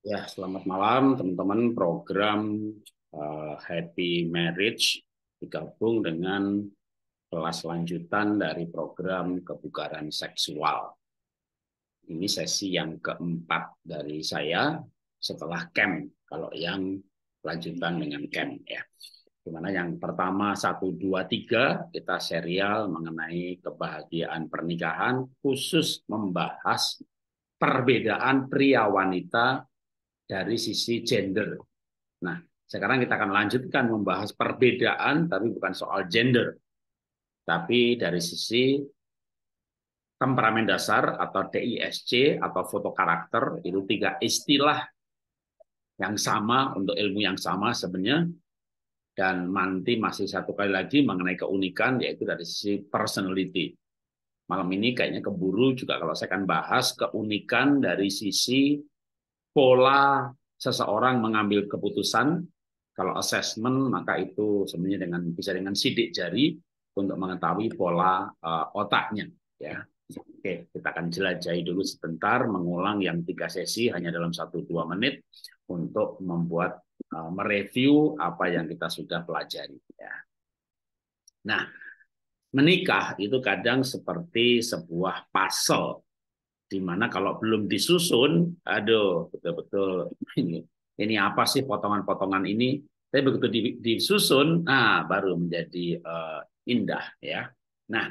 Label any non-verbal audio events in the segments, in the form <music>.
Ya, selamat malam teman-teman. Program uh, Happy Marriage digabung dengan kelas lanjutan dari program kebugaran seksual. Ini sesi yang keempat dari saya setelah camp. Kalau yang lanjutan dengan camp ya. Dimana yang pertama 1, 2, 3 kita serial mengenai kebahagiaan pernikahan khusus membahas perbedaan pria wanita dari sisi gender. Nah, sekarang kita akan lanjutkan membahas perbedaan, tapi bukan soal gender, tapi dari sisi temperamen dasar atau DISC atau foto karakter itu tiga istilah yang sama untuk ilmu yang sama sebenarnya dan nanti masih satu kali lagi mengenai keunikan yaitu dari sisi personality. Malam ini kayaknya keburu juga kalau saya akan bahas keunikan dari sisi pola seseorang mengambil keputusan. Kalau assessment maka itu sebenarnya dengan bisa dengan sidik jari untuk mengetahui pola uh, otaknya ya. Oke, kita akan jelajahi dulu sebentar mengulang yang tiga sesi hanya dalam satu dua menit untuk membuat uh, mereview apa yang kita sudah pelajari ya. Nah, menikah itu kadang seperti sebuah puzzle di mana kalau belum disusun, aduh betul-betul ini, ini apa sih potongan-potongan ini? Tapi begitu disusun, nah baru menjadi uh, indah ya. Nah,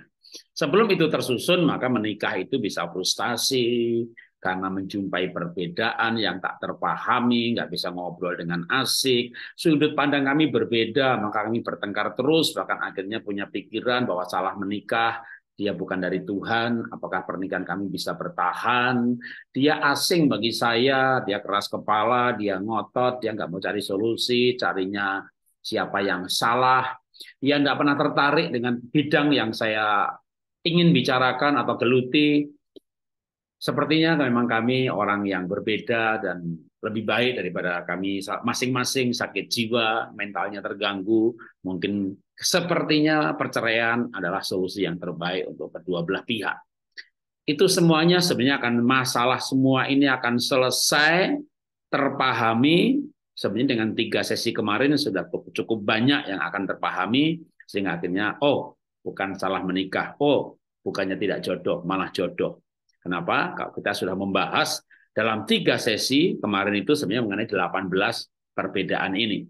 sebelum itu tersusun maka menikah itu bisa frustasi, karena menjumpai perbedaan yang tak terpahami, nggak bisa ngobrol dengan asik, sudut pandang kami berbeda, maka kami bertengkar terus, bahkan akhirnya punya pikiran bahwa salah menikah, dia bukan dari Tuhan, apakah pernikahan kami bisa bertahan, dia asing bagi saya, dia keras kepala, dia ngotot, dia nggak mau cari solusi, carinya siapa yang salah, dia nggak pernah tertarik dengan bidang yang saya ingin bicarakan atau geluti. Sepertinya memang kami orang yang berbeda dan lebih baik daripada kami masing-masing sakit jiwa, mentalnya terganggu, mungkin Sepertinya perceraian adalah solusi yang terbaik untuk kedua belah pihak. Itu semuanya sebenarnya akan masalah semua ini akan selesai terpahami sebenarnya dengan tiga sesi kemarin sudah cukup banyak yang akan terpahami sehingga akhirnya oh bukan salah menikah oh bukannya tidak jodoh malah jodoh kenapa kalau kita sudah membahas dalam tiga sesi kemarin itu sebenarnya mengenai 18 perbedaan ini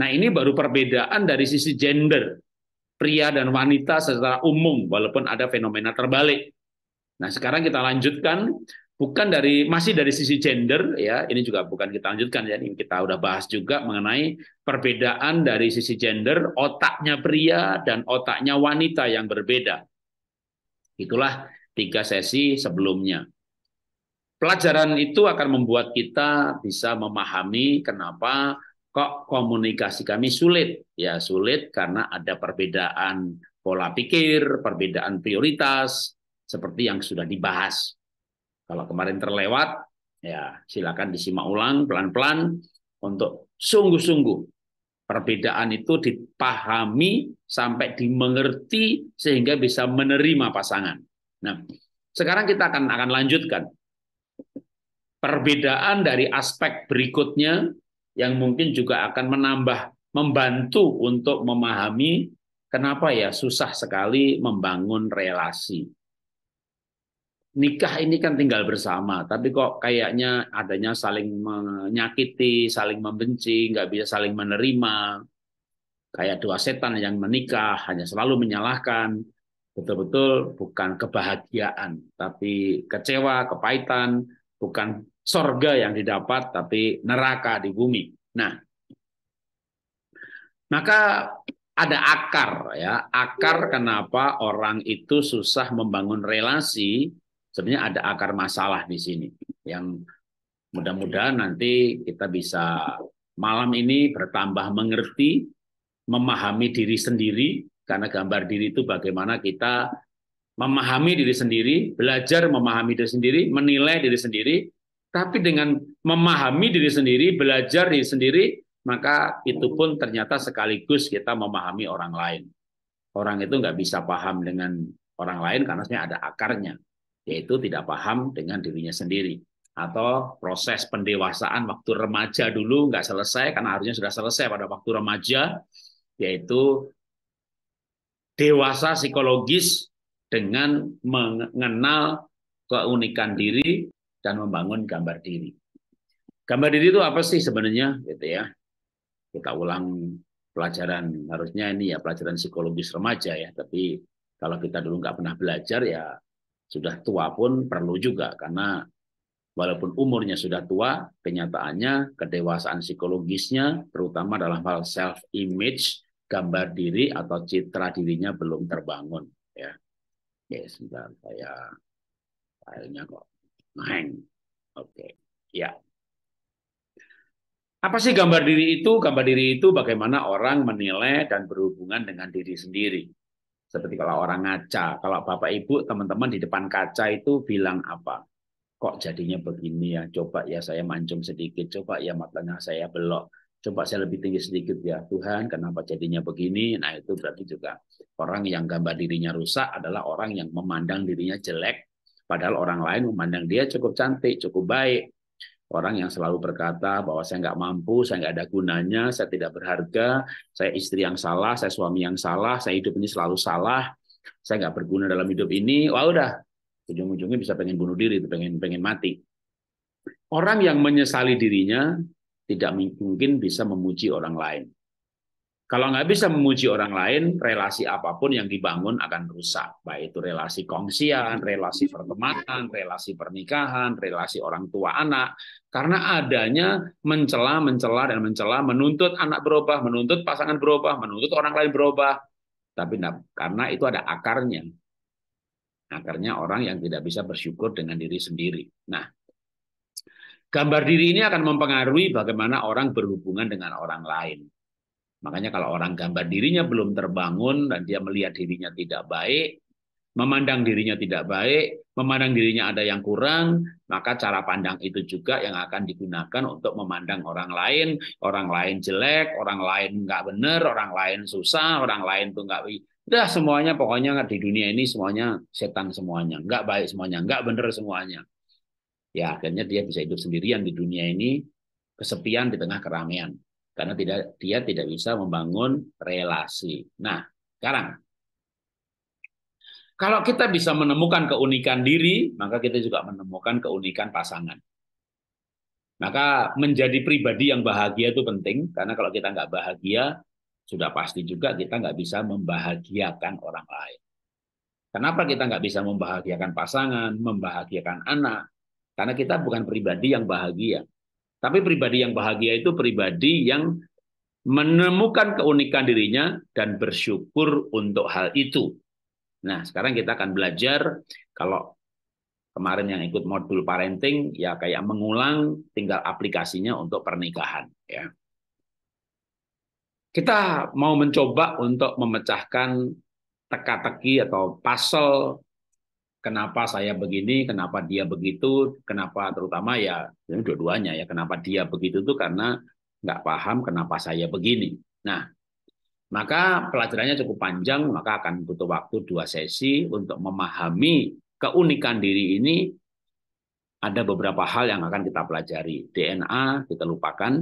Nah, ini baru perbedaan dari sisi gender, pria dan wanita secara umum, walaupun ada fenomena terbalik. Nah, sekarang kita lanjutkan bukan dari masih dari sisi gender ya, ini juga bukan kita lanjutkan ya, ini kita udah bahas juga mengenai perbedaan dari sisi gender, otaknya pria dan otaknya wanita yang berbeda. Itulah tiga sesi sebelumnya. Pelajaran itu akan membuat kita bisa memahami kenapa kok komunikasi kami sulit? Ya sulit karena ada perbedaan pola pikir, perbedaan prioritas, seperti yang sudah dibahas. Kalau kemarin terlewat, ya silakan disimak ulang pelan-pelan untuk sungguh-sungguh perbedaan itu dipahami sampai dimengerti sehingga bisa menerima pasangan. Nah, sekarang kita akan akan lanjutkan perbedaan dari aspek berikutnya yang mungkin juga akan menambah membantu untuk memahami kenapa ya susah sekali membangun relasi. Nikah ini kan tinggal bersama, tapi kok kayaknya adanya saling menyakiti, saling membenci, nggak bisa saling menerima. Kayak dua setan yang menikah hanya selalu menyalahkan. Betul-betul bukan kebahagiaan, tapi kecewa, kepahitan, bukan sorga yang didapat tapi neraka di bumi. Nah, maka ada akar ya, akar kenapa orang itu susah membangun relasi. Sebenarnya ada akar masalah di sini yang mudah-mudahan nanti kita bisa malam ini bertambah mengerti, memahami diri sendiri karena gambar diri itu bagaimana kita memahami diri sendiri, belajar memahami diri sendiri, menilai diri sendiri, tapi dengan memahami diri sendiri, belajar diri sendiri, maka itu pun ternyata sekaligus kita memahami orang lain. Orang itu nggak bisa paham dengan orang lain karena sebenarnya ada akarnya, yaitu tidak paham dengan dirinya sendiri. Atau proses pendewasaan waktu remaja dulu nggak selesai karena harusnya sudah selesai pada waktu remaja, yaitu dewasa psikologis dengan mengenal keunikan diri, dan membangun gambar diri. Gambar diri itu apa sih sebenarnya gitu ya? Kita ulang pelajaran harusnya ini ya pelajaran psikologis remaja ya, tapi kalau kita dulu nggak pernah belajar ya sudah tua pun perlu juga karena walaupun umurnya sudah tua, kenyataannya kedewasaan psikologisnya terutama dalam hal self image, gambar diri atau citra dirinya belum terbangun ya. Oke, sebentar saya filenya kok Hang. Oke, okay. ya. Apa sih gambar diri itu? Gambar diri itu bagaimana orang menilai dan berhubungan dengan diri sendiri. Seperti kalau orang ngaca, kalau Bapak Ibu, teman-teman di depan kaca itu bilang apa? Kok jadinya begini ya? Coba ya saya mancung sedikit, coba ya matanya saya belok, coba saya lebih tinggi sedikit ya. Tuhan, kenapa jadinya begini? Nah, itu berarti juga orang yang gambar dirinya rusak adalah orang yang memandang dirinya jelek Padahal orang lain memandang dia cukup cantik, cukup baik. Orang yang selalu berkata bahwa saya nggak mampu, saya nggak ada gunanya, saya tidak berharga, saya istri yang salah, saya suami yang salah, saya hidup ini selalu salah, saya nggak berguna dalam hidup ini. Wah udah, ujung-ujungnya bisa pengen bunuh diri, pengen pengen mati. Orang yang menyesali dirinya tidak mungkin bisa memuji orang lain. Kalau nggak bisa memuji orang lain, relasi apapun yang dibangun akan rusak. Baik itu relasi kongsian, relasi pertemanan, relasi pernikahan, relasi orang tua anak. Karena adanya mencela, mencela, dan mencela, menuntut anak berubah, menuntut pasangan berubah, menuntut orang lain berubah. Tapi karena itu ada akarnya. Akarnya orang yang tidak bisa bersyukur dengan diri sendiri. Nah, gambar diri ini akan mempengaruhi bagaimana orang berhubungan dengan orang lain Makanya kalau orang gambar dirinya belum terbangun dan dia melihat dirinya tidak baik, memandang dirinya tidak baik, memandang dirinya ada yang kurang, maka cara pandang itu juga yang akan digunakan untuk memandang orang lain, orang lain jelek, orang lain nggak benar, orang lain susah, orang lain tuh nggak Udah semuanya pokoknya di dunia ini semuanya setan semuanya, nggak baik semuanya, nggak benar semuanya. Ya akhirnya dia bisa hidup sendirian di dunia ini, kesepian di tengah keramaian karena tidak dia tidak bisa membangun relasi. Nah, sekarang kalau kita bisa menemukan keunikan diri, maka kita juga menemukan keunikan pasangan. Maka menjadi pribadi yang bahagia itu penting, karena kalau kita nggak bahagia, sudah pasti juga kita nggak bisa membahagiakan orang lain. Kenapa kita nggak bisa membahagiakan pasangan, membahagiakan anak? Karena kita bukan pribadi yang bahagia. Tapi pribadi yang bahagia itu pribadi yang menemukan keunikan dirinya dan bersyukur untuk hal itu. Nah, sekarang kita akan belajar kalau kemarin yang ikut modul parenting ya kayak mengulang tinggal aplikasinya untuk pernikahan ya. Kita mau mencoba untuk memecahkan teka-teki atau puzzle kenapa saya begini, kenapa dia begitu, kenapa terutama ya, ya dua-duanya ya, kenapa dia begitu itu karena nggak paham kenapa saya begini. Nah, maka pelajarannya cukup panjang, maka akan butuh waktu dua sesi untuk memahami keunikan diri ini. Ada beberapa hal yang akan kita pelajari. DNA kita lupakan,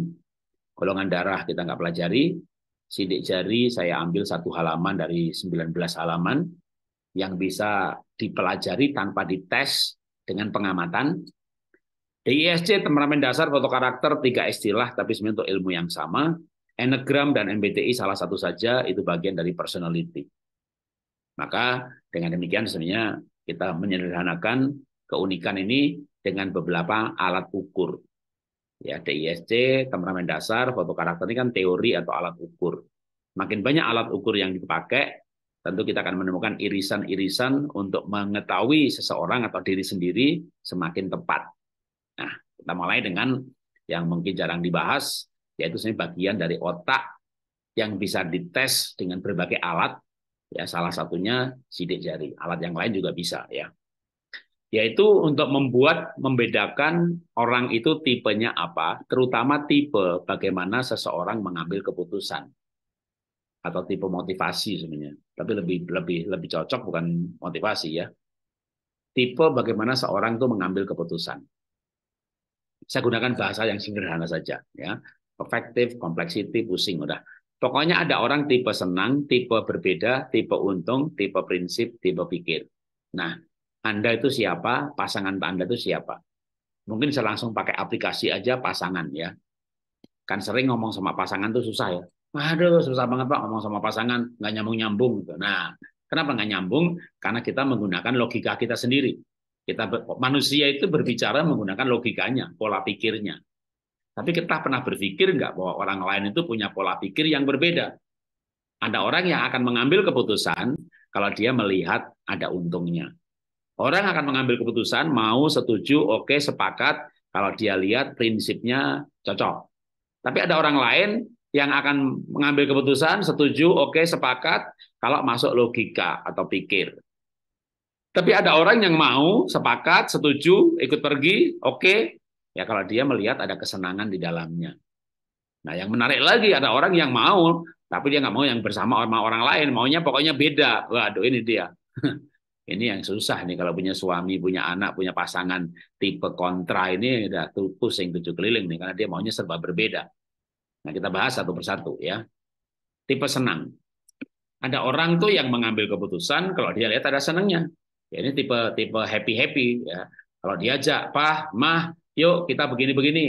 golongan darah kita nggak pelajari, sidik jari saya ambil satu halaman dari 19 halaman, yang bisa dipelajari tanpa dites dengan pengamatan. DISC, ISC, temperamen dasar, foto karakter, tiga istilah, tapi sebenarnya untuk ilmu yang sama. Enneagram dan MBTI salah satu saja, itu bagian dari personality. Maka dengan demikian sebenarnya kita menyederhanakan keunikan ini dengan beberapa alat ukur. Ya, DISC, temperamen dasar, foto karakter ini kan teori atau alat ukur. Makin banyak alat ukur yang dipakai, tentu kita akan menemukan irisan-irisan untuk mengetahui seseorang atau diri sendiri semakin tepat. Nah, kita mulai dengan yang mungkin jarang dibahas, yaitu sebenarnya bagian dari otak yang bisa dites dengan berbagai alat, ya salah satunya sidik jari. Alat yang lain juga bisa, ya. Yaitu untuk membuat membedakan orang itu tipenya apa, terutama tipe bagaimana seseorang mengambil keputusan atau tipe motivasi sebenarnya. Tapi lebih lebih lebih cocok bukan motivasi ya. Tipe bagaimana seorang itu mengambil keputusan. Saya gunakan bahasa yang sederhana saja ya. Efektif, complexity, pusing udah. Pokoknya ada orang tipe senang, tipe berbeda, tipe untung, tipe prinsip, tipe pikir. Nah, Anda itu siapa? Pasangan Anda itu siapa? Mungkin saya langsung pakai aplikasi aja pasangan ya. Kan sering ngomong sama pasangan tuh susah ya Waduh, susah banget Pak ngomong sama pasangan, nggak nyambung-nyambung. Gitu. Nah, kenapa nggak nyambung? Karena kita menggunakan logika kita sendiri. Kita manusia itu berbicara menggunakan logikanya, pola pikirnya. Tapi kita pernah berpikir nggak bahwa orang lain itu punya pola pikir yang berbeda. Ada orang yang akan mengambil keputusan kalau dia melihat ada untungnya. Orang akan mengambil keputusan mau setuju, oke, okay, sepakat kalau dia lihat prinsipnya cocok. Tapi ada orang lain yang akan mengambil keputusan setuju, oke, okay, sepakat kalau masuk logika atau pikir. Tapi ada orang yang mau sepakat, setuju, ikut pergi, oke, okay. ya kalau dia melihat ada kesenangan di dalamnya. Nah, yang menarik lagi ada orang yang mau, tapi dia nggak mau yang bersama orang orang lain, maunya pokoknya beda. Waduh, ini dia. <laughs> ini yang susah nih kalau punya suami, punya anak, punya pasangan tipe kontra ini udah pusing tujuh keliling nih karena dia maunya serba berbeda. Nah, kita bahas satu persatu ya. Tipe senang. Ada orang tuh yang mengambil keputusan kalau dia lihat ada senangnya. Ya, ini tipe tipe happy happy ya. Kalau diajak, pah, mah, yuk kita begini begini.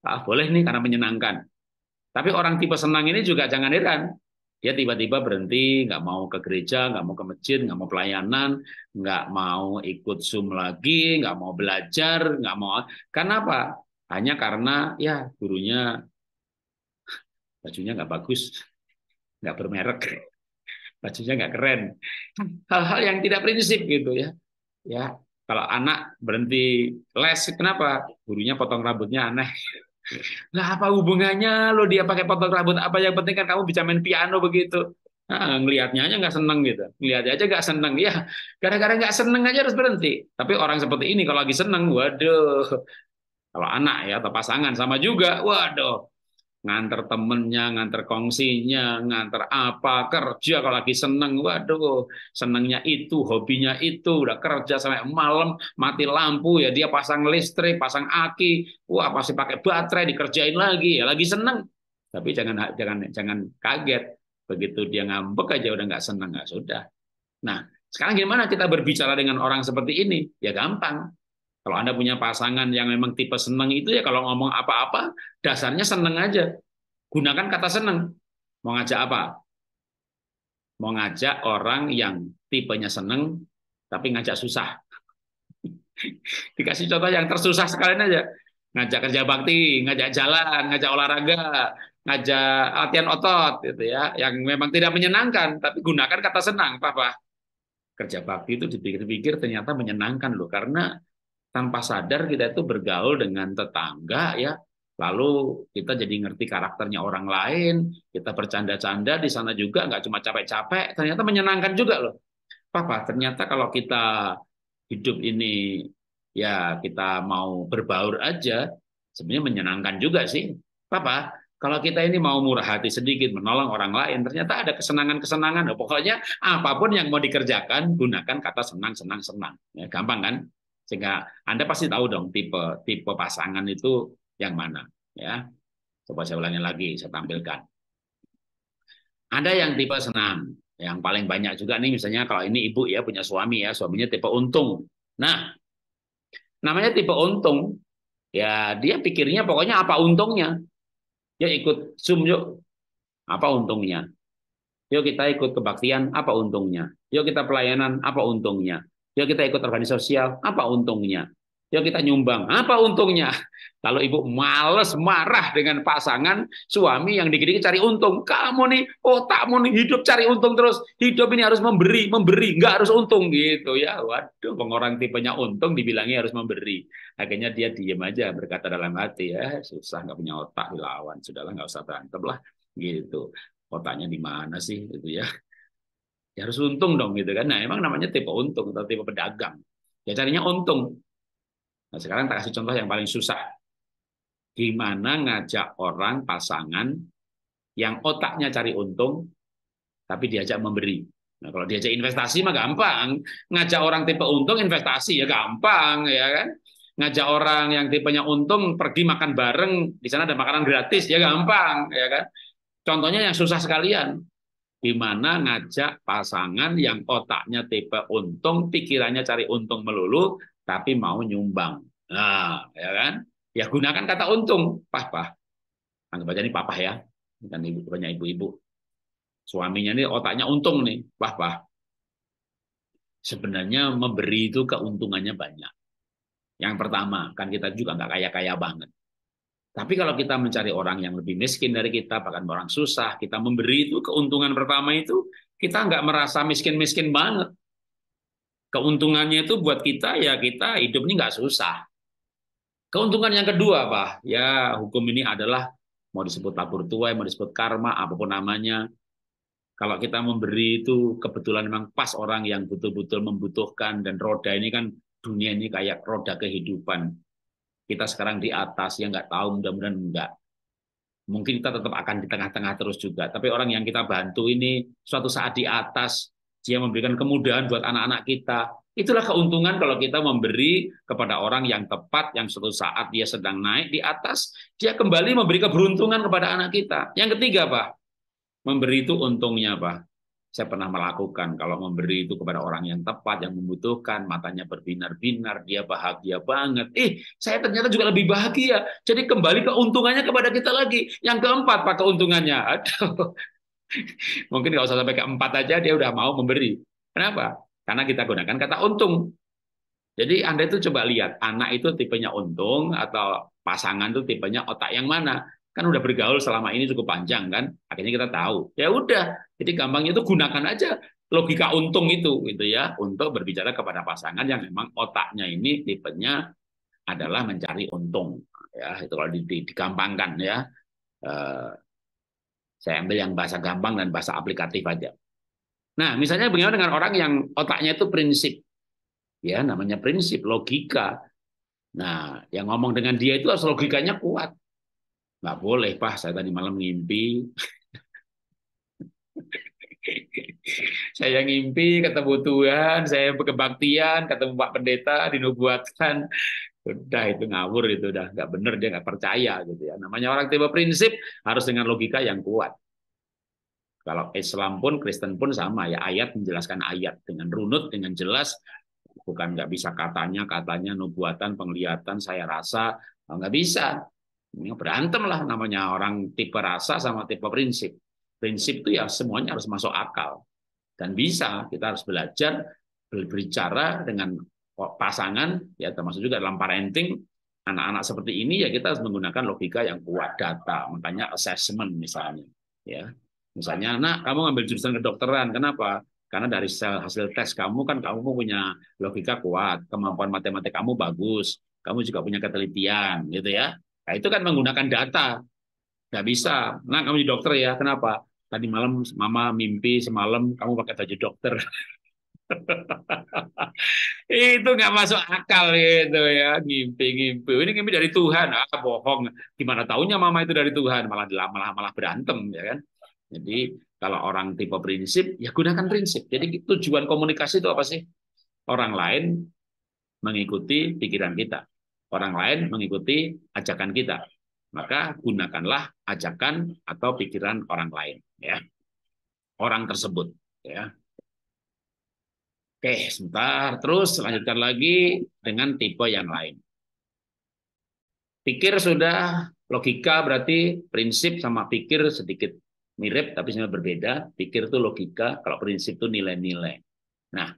Ah, boleh nih karena menyenangkan. Tapi orang tipe senang ini juga jangan heran. Dia tiba-tiba berhenti, nggak mau ke gereja, nggak mau ke masjid, nggak mau pelayanan, nggak mau ikut Zoom lagi, nggak mau belajar, nggak mau. Kenapa? Hanya karena ya gurunya bajunya nggak bagus, nggak bermerek, <laughs> bajunya nggak keren, hal-hal yang tidak prinsip gitu ya. Ya kalau anak berhenti les, kenapa? Gurunya potong rambutnya aneh. Nah, <laughs> apa hubungannya lo dia pakai potong rambut apa yang penting kan kamu bisa main piano begitu. Nah, ngelihatnya aja nggak seneng gitu. Ngelihatnya aja nggak seneng. Ya, gara-gara nggak seneng aja harus berhenti. Tapi orang seperti ini kalau lagi seneng, waduh. Kalau anak ya atau pasangan sama juga, waduh nganter temennya, nganter kongsinya, nganter apa, kerja kalau lagi seneng, waduh, senengnya itu, hobinya itu, udah kerja sampai malam, mati lampu, ya dia pasang listrik, pasang aki, wah pasti pakai baterai, dikerjain lagi, ya lagi seneng. Tapi jangan jangan jangan kaget, begitu dia ngambek aja udah nggak seneng, nggak sudah. Nah, sekarang gimana kita berbicara dengan orang seperti ini? Ya gampang, kalau Anda punya pasangan yang memang tipe seneng itu ya kalau ngomong apa-apa, dasarnya seneng aja. Gunakan kata seneng. Mau ngajak apa? Mau ngajak orang yang tipenya seneng, tapi ngajak susah. <laughs> Dikasih contoh yang tersusah sekalian aja. Ngajak kerja bakti, ngajak jalan, ngajak olahraga, ngajak latihan otot gitu ya yang memang tidak menyenangkan tapi gunakan kata senang papa kerja bakti itu dipikir-pikir ternyata menyenangkan loh karena tanpa sadar kita itu bergaul dengan tetangga ya lalu kita jadi ngerti karakternya orang lain kita bercanda-canda di sana juga nggak cuma capek-capek ternyata menyenangkan juga loh papa ternyata kalau kita hidup ini ya kita mau berbaur aja sebenarnya menyenangkan juga sih papa kalau kita ini mau murah hati sedikit menolong orang lain, ternyata ada kesenangan-kesenangan. pokoknya apapun yang mau dikerjakan gunakan kata senang, senang, senang. Ya, gampang kan? Sehingga Anda pasti tahu dong tipe tipe pasangan itu yang mana, ya. Coba saya ulangi lagi, saya tampilkan. Ada yang tipe senam, yang paling banyak juga nih misalnya kalau ini ibu ya punya suami ya, suaminya tipe untung. Nah, namanya tipe untung, ya dia pikirnya pokoknya apa untungnya. Ya ikut Zoom yuk. Apa untungnya? Yuk kita ikut kebaktian, apa untungnya? Yuk kita pelayanan, apa untungnya? Yuk kita ikut organisasi sosial, apa untungnya? Yuk kita nyumbang, apa untungnya? <laughs> Kalau ibu males marah dengan pasangan suami yang dikit-dikit cari untung, kamu nih otakmu nih hidup cari untung terus, hidup ini harus memberi, memberi, nggak harus untung gitu ya. Waduh, orang tipenya untung dibilangnya harus memberi. Akhirnya dia diem aja berkata dalam hati ya susah nggak punya otak dilawan, sudahlah nggak usah berantem lah gitu. Otaknya di mana sih gitu ya? Ya harus untung dong gitu kan. Nah emang namanya tipe untung atau tipe pedagang. Ya carinya untung. Nah sekarang tak kasih contoh yang paling susah. Gimana ngajak orang pasangan yang otaknya cari untung, tapi diajak memberi. Nah, kalau diajak investasi mah gampang. Ngajak orang tipe untung investasi ya gampang ya kan. Ngajak orang yang tipenya untung pergi makan bareng, di sana ada makanan gratis ya gampang ya kan. Contohnya yang susah sekalian, di mana ngajak pasangan yang otaknya tipe untung, pikirannya cari untung melulu, tapi mau nyumbang. Nah, ya kan? Ya gunakan kata untung, pah Anggap aja ini papa ya, bukan ibu banyak ibu-ibu. Suaminya ini otaknya untung nih, pah Sebenarnya memberi itu keuntungannya banyak. Yang pertama, kan kita juga nggak kaya-kaya banget. Tapi kalau kita mencari orang yang lebih miskin dari kita, bahkan orang susah, kita memberi itu keuntungan pertama itu kita nggak merasa miskin-miskin banget. Keuntungannya itu buat kita ya kita hidup ini nggak susah. Keuntungan yang kedua apa? Ya hukum ini adalah mau disebut tabur tuai, mau disebut karma, apapun namanya. Kalau kita memberi itu kebetulan memang pas orang yang betul-betul membutuhkan dan roda ini kan dunia ini kayak roda kehidupan kita sekarang di atas yang nggak tahu mudah-mudahan enggak mungkin kita tetap akan di tengah-tengah terus juga tapi orang yang kita bantu ini suatu saat di atas dia memberikan kemudahan buat anak-anak kita itulah keuntungan kalau kita memberi kepada orang yang tepat yang suatu saat dia sedang naik di atas dia kembali memberi keberuntungan kepada anak kita yang ketiga pak memberi itu untungnya pak saya pernah melakukan kalau memberi itu kepada orang yang tepat, yang membutuhkan, matanya berbinar-binar, dia bahagia banget. Eh, saya ternyata juga lebih bahagia. Jadi kembali keuntungannya kepada kita lagi. Yang keempat, Pak, keuntungannya. Aduh. <laughs> Mungkin kalau usah sampai keempat aja, dia udah mau memberi. Kenapa? Karena kita gunakan kata untung. Jadi Anda itu coba lihat, anak itu tipenya untung atau pasangan itu tipenya otak yang mana kan udah bergaul selama ini cukup panjang kan akhirnya kita tahu ya udah jadi gampangnya itu gunakan aja logika untung itu gitu ya untuk berbicara kepada pasangan yang memang otaknya ini tipenya adalah mencari untung ya itu kalau di, digampangkan ya eh, saya ambil yang bahasa gampang dan bahasa aplikatif aja nah misalnya bagaimana dengan orang yang otaknya itu prinsip ya namanya prinsip logika nah yang ngomong dengan dia itu harus logikanya kuat nggak boleh pak saya tadi malam ngimpi saya ngimpi ketemu Tuhan saya kebaktian ketemu Pak Pendeta dinubuatkan udah itu ngawur itu udah nggak bener dia nggak percaya gitu ya namanya orang tiba prinsip harus dengan logika yang kuat kalau Islam pun Kristen pun sama ya ayat menjelaskan ayat dengan runut dengan jelas bukan nggak bisa katanya katanya nubuatan penglihatan saya rasa nggak bisa Ya, berantem lah namanya orang tipe rasa sama tipe prinsip. Prinsip itu ya semuanya harus masuk akal dan bisa kita harus belajar berbicara dengan pasangan ya termasuk juga dalam parenting anak-anak seperti ini ya kita harus menggunakan logika yang kuat data makanya assessment misalnya ya misalnya anak kamu ngambil jurusan kedokteran kenapa karena dari hasil tes kamu kan kamu punya logika kuat kemampuan matematik kamu bagus kamu juga punya ketelitian gitu ya Nah, itu kan menggunakan data. Nggak bisa. Nah, kamu jadi dokter ya. Kenapa? Tadi malam mama mimpi semalam kamu pakai baju dokter. <laughs> itu nggak masuk akal itu ya ngimpi-ngimpi ini ngimpi dari Tuhan ah bohong gimana tahunya mama itu dari Tuhan malah malah malah berantem ya kan jadi kalau orang tipe prinsip ya gunakan prinsip jadi tujuan komunikasi itu apa sih orang lain mengikuti pikiran kita orang lain mengikuti ajakan kita. Maka gunakanlah ajakan atau pikiran orang lain, ya. Orang tersebut, ya. Oke, sebentar. Terus lanjutkan lagi dengan tipe yang lain. Pikir sudah, logika berarti prinsip sama pikir sedikit mirip tapi sebenarnya berbeda. Pikir itu logika, kalau prinsip itu nilai-nilai. Nah,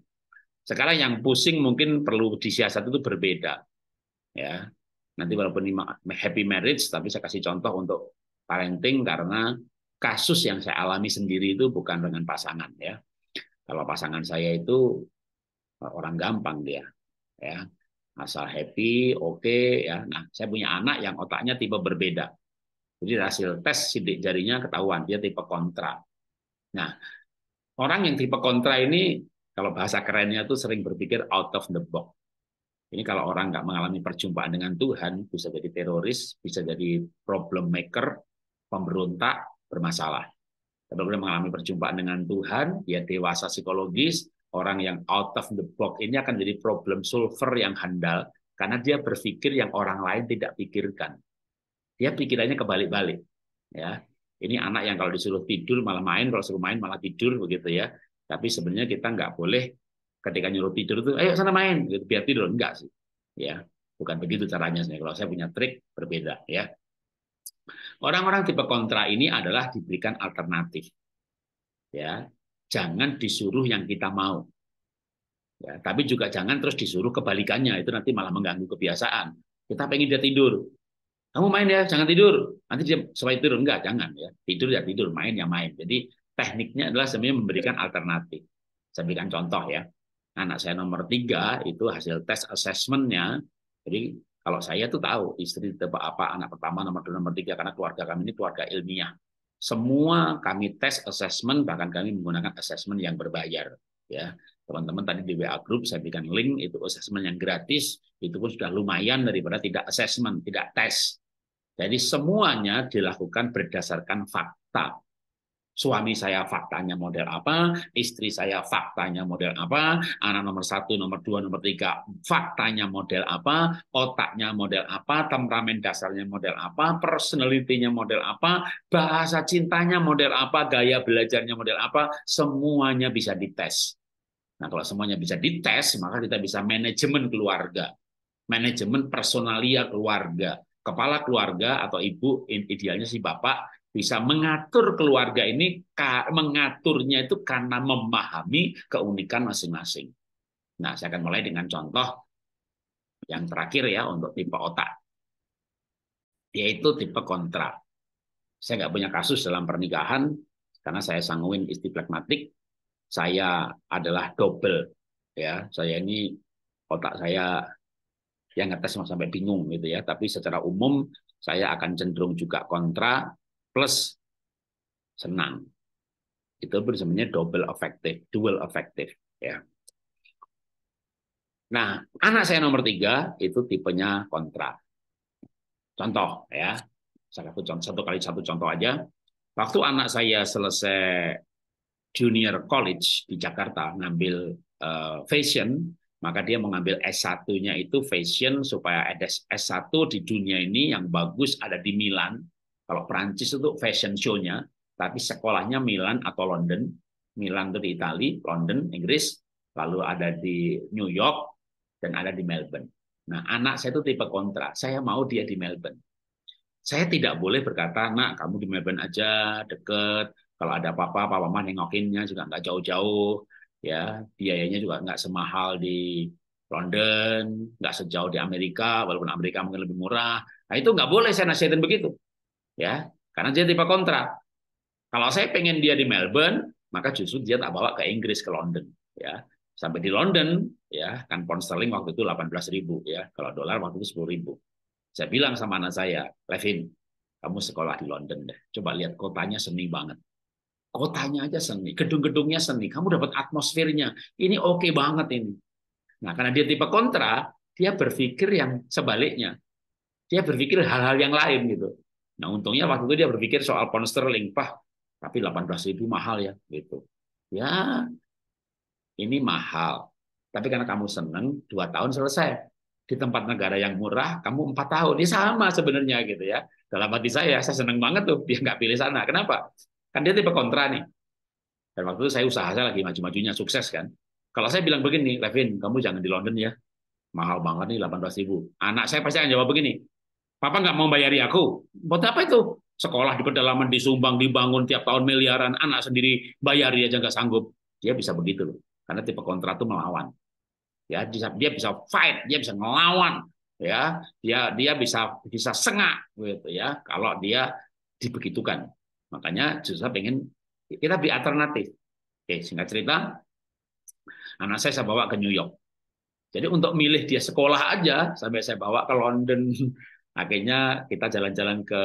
sekarang yang pusing mungkin perlu disiasat itu berbeda ya nanti hmm. walaupun ini happy marriage tapi saya kasih contoh untuk parenting karena kasus yang saya alami sendiri itu bukan dengan pasangan ya kalau pasangan saya itu eh, orang gampang dia ya asal happy oke okay, ya nah saya punya anak yang otaknya tipe berbeda jadi hasil tes sidik jarinya ketahuan dia tipe kontra nah orang yang tipe kontra ini kalau bahasa kerennya itu sering berpikir out of the box ini kalau orang nggak mengalami perjumpaan dengan Tuhan, bisa jadi teroris, bisa jadi problem maker, pemberontak, bermasalah. Tapi kalau mengalami perjumpaan dengan Tuhan, dia dewasa psikologis, orang yang out of the box ini akan jadi problem solver yang handal, karena dia berpikir yang orang lain tidak pikirkan. Dia pikirannya kebalik-balik. Ya, ini anak yang kalau disuruh tidur malah main, kalau suruh main malah tidur begitu ya. Tapi sebenarnya kita nggak boleh ketika nyuruh tidur itu ayo sana main gitu, biar tidur enggak sih ya bukan begitu caranya sih. kalau saya punya trik berbeda ya orang-orang tipe kontra ini adalah diberikan alternatif ya jangan disuruh yang kita mau ya tapi juga jangan terus disuruh kebalikannya itu nanti malah mengganggu kebiasaan kita pengen dia tidur kamu main ya jangan tidur nanti dia supaya tidur enggak jangan ya tidur ya tidur main ya main jadi tekniknya adalah sebenarnya memberikan alternatif saya berikan contoh ya anak saya nomor tiga itu hasil tes assessmentnya. Jadi kalau saya tuh tahu istri tebak apa anak pertama nomor dua nomor tiga karena keluarga kami ini keluarga ilmiah. Semua kami tes assessment bahkan kami menggunakan assessment yang berbayar. Ya teman-teman tadi di WA group saya berikan link itu assessment yang gratis itu pun sudah lumayan daripada tidak assessment tidak tes. Jadi semuanya dilakukan berdasarkan fakta Suami saya faktanya model apa, istri saya faktanya model apa, anak nomor satu, nomor dua, nomor tiga faktanya model apa, otaknya model apa, temperamen dasarnya model apa, personalitinya model apa, bahasa cintanya model apa, gaya belajarnya model apa, semuanya bisa dites. Nah kalau semuanya bisa dites, maka kita bisa manajemen keluarga, manajemen personalia keluarga, kepala keluarga atau ibu idealnya si bapak bisa mengatur keluarga ini, mengaturnya itu karena memahami keunikan masing-masing. Nah, saya akan mulai dengan contoh yang terakhir ya untuk tipe otak, yaitu tipe kontra. Saya nggak punya kasus dalam pernikahan karena saya sanguin istri pragmatik. Saya adalah double, ya. Saya ini otak saya yang ngetes sampai bingung gitu ya. Tapi secara umum saya akan cenderung juga kontra plus senang. Itu namanya double effective dual effective Ya. Nah, anak saya nomor tiga itu tipenya kontra. Contoh ya, satu, satu kali satu contoh aja. Waktu anak saya selesai junior college di Jakarta ngambil uh, fashion, maka dia mengambil S1-nya itu fashion supaya ada S1 di dunia ini yang bagus ada di Milan kalau Prancis itu fashion show-nya, tapi sekolahnya Milan atau London. Milan itu di Italia, London, Inggris, lalu ada di New York, dan ada di Melbourne. Nah, anak saya itu tipe kontra. Saya mau dia di Melbourne. Saya tidak boleh berkata, nak, kamu di Melbourne aja, deket. Kalau ada apa-apa, Pak Mama nengokinnya juga nggak jauh-jauh. ya Biayanya juga nggak semahal di London, nggak sejauh di Amerika, walaupun Amerika mungkin lebih murah. Nah, itu nggak boleh saya nasihatin begitu ya karena dia tipe kontrak. Kalau saya pengen dia di Melbourne, maka justru dia tak bawa ke Inggris ke London, ya. Sampai di London, ya kan pound sterling waktu itu ribu, ya, kalau dolar waktu itu ribu. Saya bilang sama anak saya, Levin, kamu sekolah di London deh. Coba lihat kotanya seni banget. Kotanya aja seni, gedung-gedungnya seni. Kamu dapat atmosfernya. Ini oke okay banget ini. Nah, karena dia tipe kontra, dia berpikir yang sebaliknya. Dia berpikir hal-hal yang lain gitu Nah untungnya waktu itu dia berpikir soal pound sterling, pak tapi belas ribu mahal ya gitu. Ya ini mahal, tapi karena kamu senang, dua tahun selesai di tempat negara yang murah kamu empat tahun ini sama sebenarnya gitu ya dalam hati saya saya senang banget tuh dia nggak pilih sana kenapa kan dia tipe kontra nih dan waktu itu saya usaha saya lagi maju-majunya sukses kan kalau saya bilang begini Levin kamu jangan di London ya mahal banget nih belas ribu anak saya pasti akan jawab begini Papa nggak mau bayari aku. Buat apa itu? Sekolah di pedalaman disumbang, dibangun tiap tahun miliaran, anak sendiri bayari aja nggak sanggup. Dia bisa begitu loh. Karena tipe kontra itu melawan. Ya, dia, dia bisa fight, dia bisa ngelawan, ya. Dia dia bisa bisa sengak gitu ya kalau dia dibegitukan. Makanya justru pengen kita beri alternatif. Oke, singkat cerita, anak saya saya bawa ke New York. Jadi untuk milih dia sekolah aja sampai saya bawa ke London, Akhirnya kita jalan-jalan ke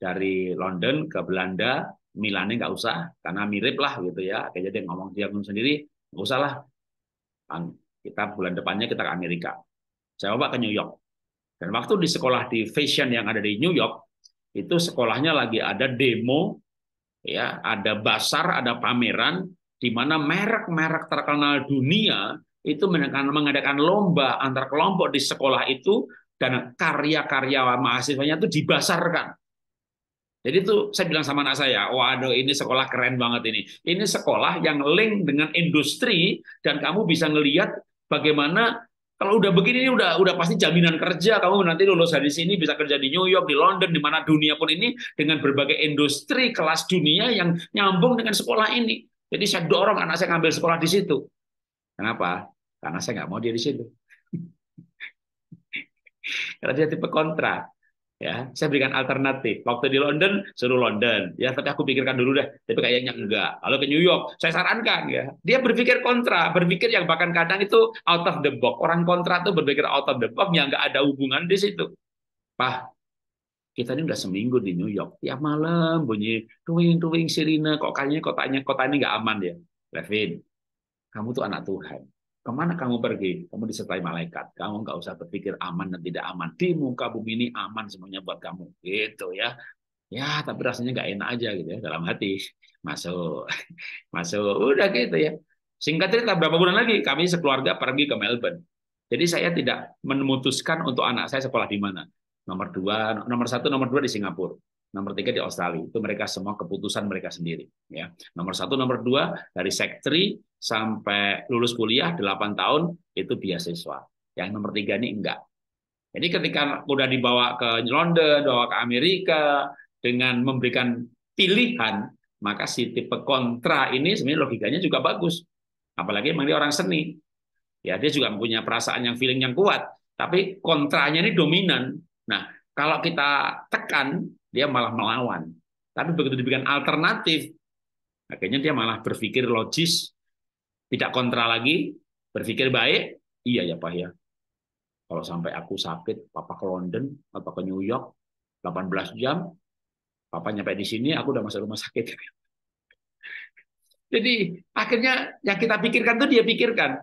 dari London ke Belanda, Milannya nggak usah karena mirip lah gitu ya. Akhirnya dia ngomong dia sendiri, nggak usah lah. Kan, kita bulan depannya kita ke Amerika. Saya bawa ke New York. Dan waktu di sekolah di fashion yang ada di New York, itu sekolahnya lagi ada demo, ya, ada basar, ada pameran, di mana merek-merek terkenal dunia itu mengadakan lomba antar kelompok di sekolah itu dan karya-karya mahasiswanya itu dibasarkan. Jadi itu saya bilang sama anak saya, waduh ini sekolah keren banget ini. Ini sekolah yang link dengan industri dan kamu bisa ngelihat bagaimana kalau udah begini ini udah udah pasti jaminan kerja kamu nanti lulus dari sini bisa kerja di New York, di London, di mana dunia pun ini dengan berbagai industri kelas dunia yang nyambung dengan sekolah ini. Jadi saya dorong anak saya ngambil sekolah di situ. Kenapa? Karena saya nggak mau dia di situ karena dia tipe kontra, ya saya berikan alternatif waktu di London suruh London ya tapi aku pikirkan dulu deh tapi kayaknya enggak kalau ke New York saya sarankan ya dia berpikir kontra berpikir yang bahkan kadang itu out of the box orang kontra tuh berpikir out of the box yang enggak ada hubungan di situ pak kita ini udah seminggu di New York tiap malam bunyi tuwing tuwing sirine kok kayaknya kotanya kotanya nggak aman ya Levin kamu tuh anak Tuhan Kemana kamu pergi? Kamu disertai malaikat. Kamu nggak usah berpikir aman dan tidak aman. Di muka bumi ini aman semuanya buat kamu. Gitu ya. Ya, tapi rasanya nggak enak aja gitu ya dalam hati. Masuk, <laughs> masuk. Udah gitu ya. Singkat cerita, berapa bulan lagi kami sekeluarga pergi ke Melbourne. Jadi saya tidak memutuskan untuk anak saya sekolah di mana. Nomor dua, nomor satu, nomor dua di Singapura nomor tiga di Australia itu mereka semua keputusan mereka sendiri ya nomor satu nomor dua dari sektri sampai lulus kuliah 8 tahun itu beasiswa yang nomor tiga ini enggak jadi ketika udah dibawa ke London dibawa ke Amerika dengan memberikan pilihan maka si tipe kontra ini sebenarnya logikanya juga bagus apalagi memang dia orang seni ya dia juga punya perasaan yang feeling yang kuat tapi kontranya ini dominan nah kalau kita tekan dia malah melawan. Tapi begitu diberikan alternatif, akhirnya dia malah berpikir logis, tidak kontra lagi, berpikir baik, iya ya Pak ya. Kalau sampai aku sakit, Papa ke London atau ke New York, 18 jam, Papa nyampe di sini, aku udah masuk rumah sakit. <laughs> Jadi akhirnya yang kita pikirkan tuh dia pikirkan.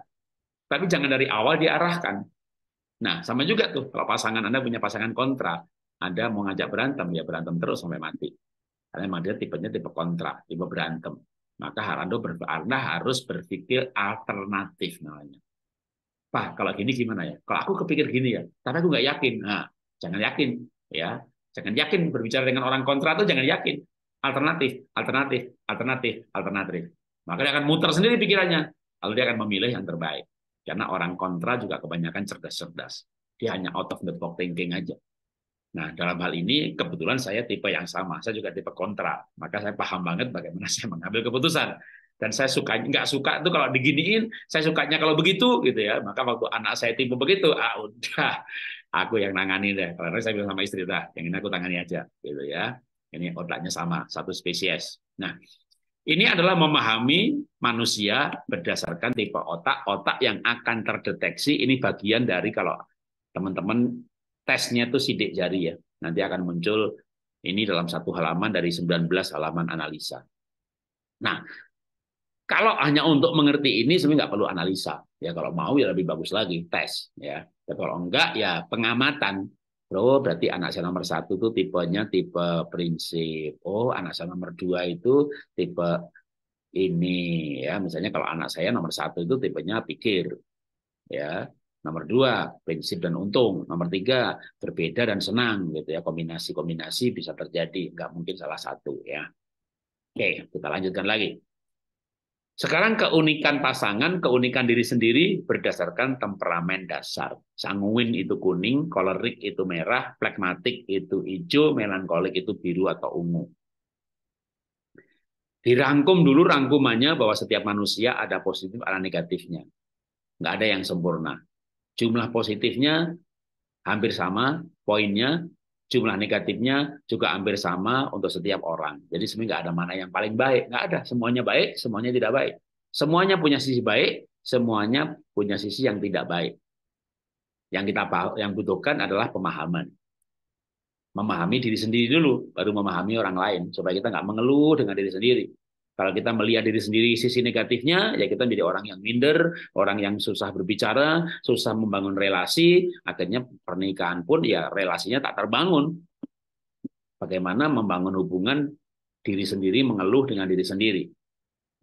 Tapi jangan dari awal diarahkan. Nah, sama juga tuh kalau pasangan Anda punya pasangan kontra. Anda mau ngajak berantem, ya berantem terus sampai mati. Karena memang dia tipenya tipe kontra, tipe berantem. Maka Harando ber, Anda harus berpikir alternatif namanya. Pak, kalau gini gimana ya? Kalau aku kepikir gini ya, tapi aku nggak yakin. Nah, jangan yakin. ya. Jangan yakin berbicara dengan orang kontra itu jangan yakin. Alternatif, alternatif, alternatif, alternatif. Maka dia akan muter sendiri pikirannya. Lalu dia akan memilih yang terbaik. Karena orang kontra juga kebanyakan cerdas-cerdas. Dia hanya out of the box thinking aja. Nah, dalam hal ini kebetulan saya tipe yang sama, saya juga tipe kontra. Maka saya paham banget bagaimana saya mengambil keputusan. Dan saya suka nggak suka itu kalau diginiin, saya sukanya kalau begitu gitu ya. Maka waktu anak saya tipe begitu, ah udah aku yang nangani deh. Karena saya bilang sama istri dah, yang ini aku tangani aja gitu ya. Ini otaknya sama, satu spesies. Nah, ini adalah memahami manusia berdasarkan tipe otak. Otak yang akan terdeteksi ini bagian dari kalau teman-teman tesnya itu sidik jari ya. Nanti akan muncul ini dalam satu halaman dari 19 halaman analisa. Nah, kalau hanya untuk mengerti ini sebenarnya nggak perlu analisa. Ya kalau mau ya lebih bagus lagi tes ya. Tapi kalau enggak ya pengamatan. Bro, berarti anak saya nomor satu itu tipenya tipe prinsip. Oh, anak saya nomor dua itu tipe ini ya. Misalnya kalau anak saya nomor satu itu tipenya pikir. Ya, Nomor dua, prinsip dan untung. Nomor tiga, berbeda dan senang gitu ya. Kombinasi-kombinasi bisa terjadi, nggak mungkin salah satu ya. Oke, kita lanjutkan lagi. Sekarang keunikan pasangan, keunikan diri sendiri berdasarkan temperamen dasar. Sanguin itu kuning, kolerik itu merah, plekmatik itu hijau, melankolik itu biru atau ungu. Dirangkum dulu rangkumannya bahwa setiap manusia ada positif ada negatifnya nggak ada yang sempurna. Jumlah positifnya hampir sama, poinnya jumlah negatifnya juga hampir sama untuk setiap orang. Jadi sebenarnya nggak ada mana yang paling baik, nggak ada. Semuanya baik, semuanya tidak baik. Semuanya punya sisi baik, semuanya punya sisi yang tidak baik. Yang kita yang butuhkan adalah pemahaman. Memahami diri sendiri dulu, baru memahami orang lain, supaya kita nggak mengeluh dengan diri sendiri. Kalau kita melihat diri sendiri sisi negatifnya, ya kita menjadi orang yang minder, orang yang susah berbicara, susah membangun relasi, akhirnya pernikahan pun ya relasinya tak terbangun. Bagaimana membangun hubungan diri sendiri mengeluh dengan diri sendiri.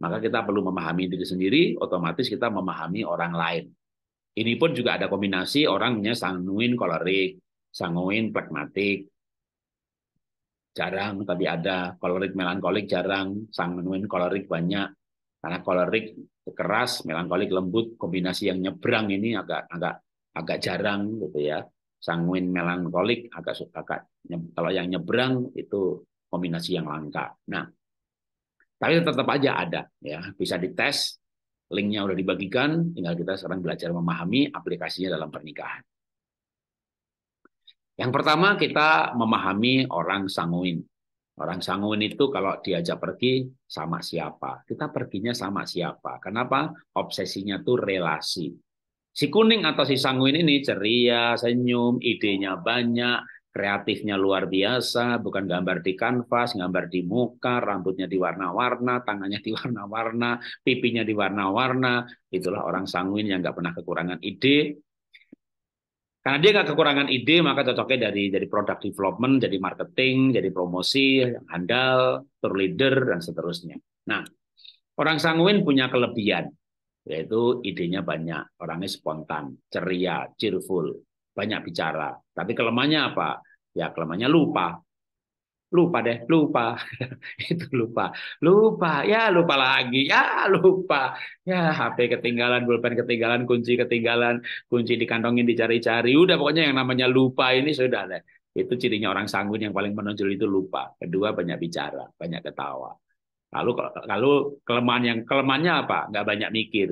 Maka kita perlu memahami diri sendiri, otomatis kita memahami orang lain. Ini pun juga ada kombinasi orangnya sanguin kolerik, sanguin pragmatik, jarang tadi ada kolorik melankolik jarang sang menuin kolorik banyak karena kolorik keras melankolik lembut kombinasi yang nyebrang ini agak agak agak jarang gitu ya sanguin melankolik agak agak kalau yang nyebrang itu kombinasi yang langka nah tapi tetap aja ada ya bisa dites linknya udah dibagikan tinggal kita sekarang belajar memahami aplikasinya dalam pernikahan yang pertama kita memahami orang sanguin. Orang sanguin itu kalau diajak pergi sama siapa? Kita perginya sama siapa? Kenapa? Obsesinya tuh relasi. Si kuning atau si sanguin ini ceria, senyum, idenya banyak, kreatifnya luar biasa, bukan gambar di kanvas, gambar di muka, rambutnya di warna warna tangannya di warna warna pipinya diwarna-warna. Itulah orang sanguin yang nggak pernah kekurangan ide, karena dia nggak kekurangan ide, maka cocoknya dari dari product development, jadi marketing, jadi promosi, handal, tour leader, dan seterusnya. Nah, orang sanguin punya kelebihan, yaitu idenya banyak, orangnya spontan, ceria, cheerful, banyak bicara. Tapi kelemahannya apa? Ya kelemahannya lupa lupa deh, lupa. <laughs> itu lupa. Lupa, ya lupa lagi, ya lupa. Ya HP ketinggalan, pulpen ketinggalan, kunci ketinggalan, kunci dikantongin dicari-cari. Udah pokoknya yang namanya lupa ini sudah deh. Itu cirinya orang sanggup yang paling menonjol itu lupa. Kedua banyak bicara, banyak ketawa. Lalu kalau kelemahan yang kelemahannya apa? Nggak banyak mikir.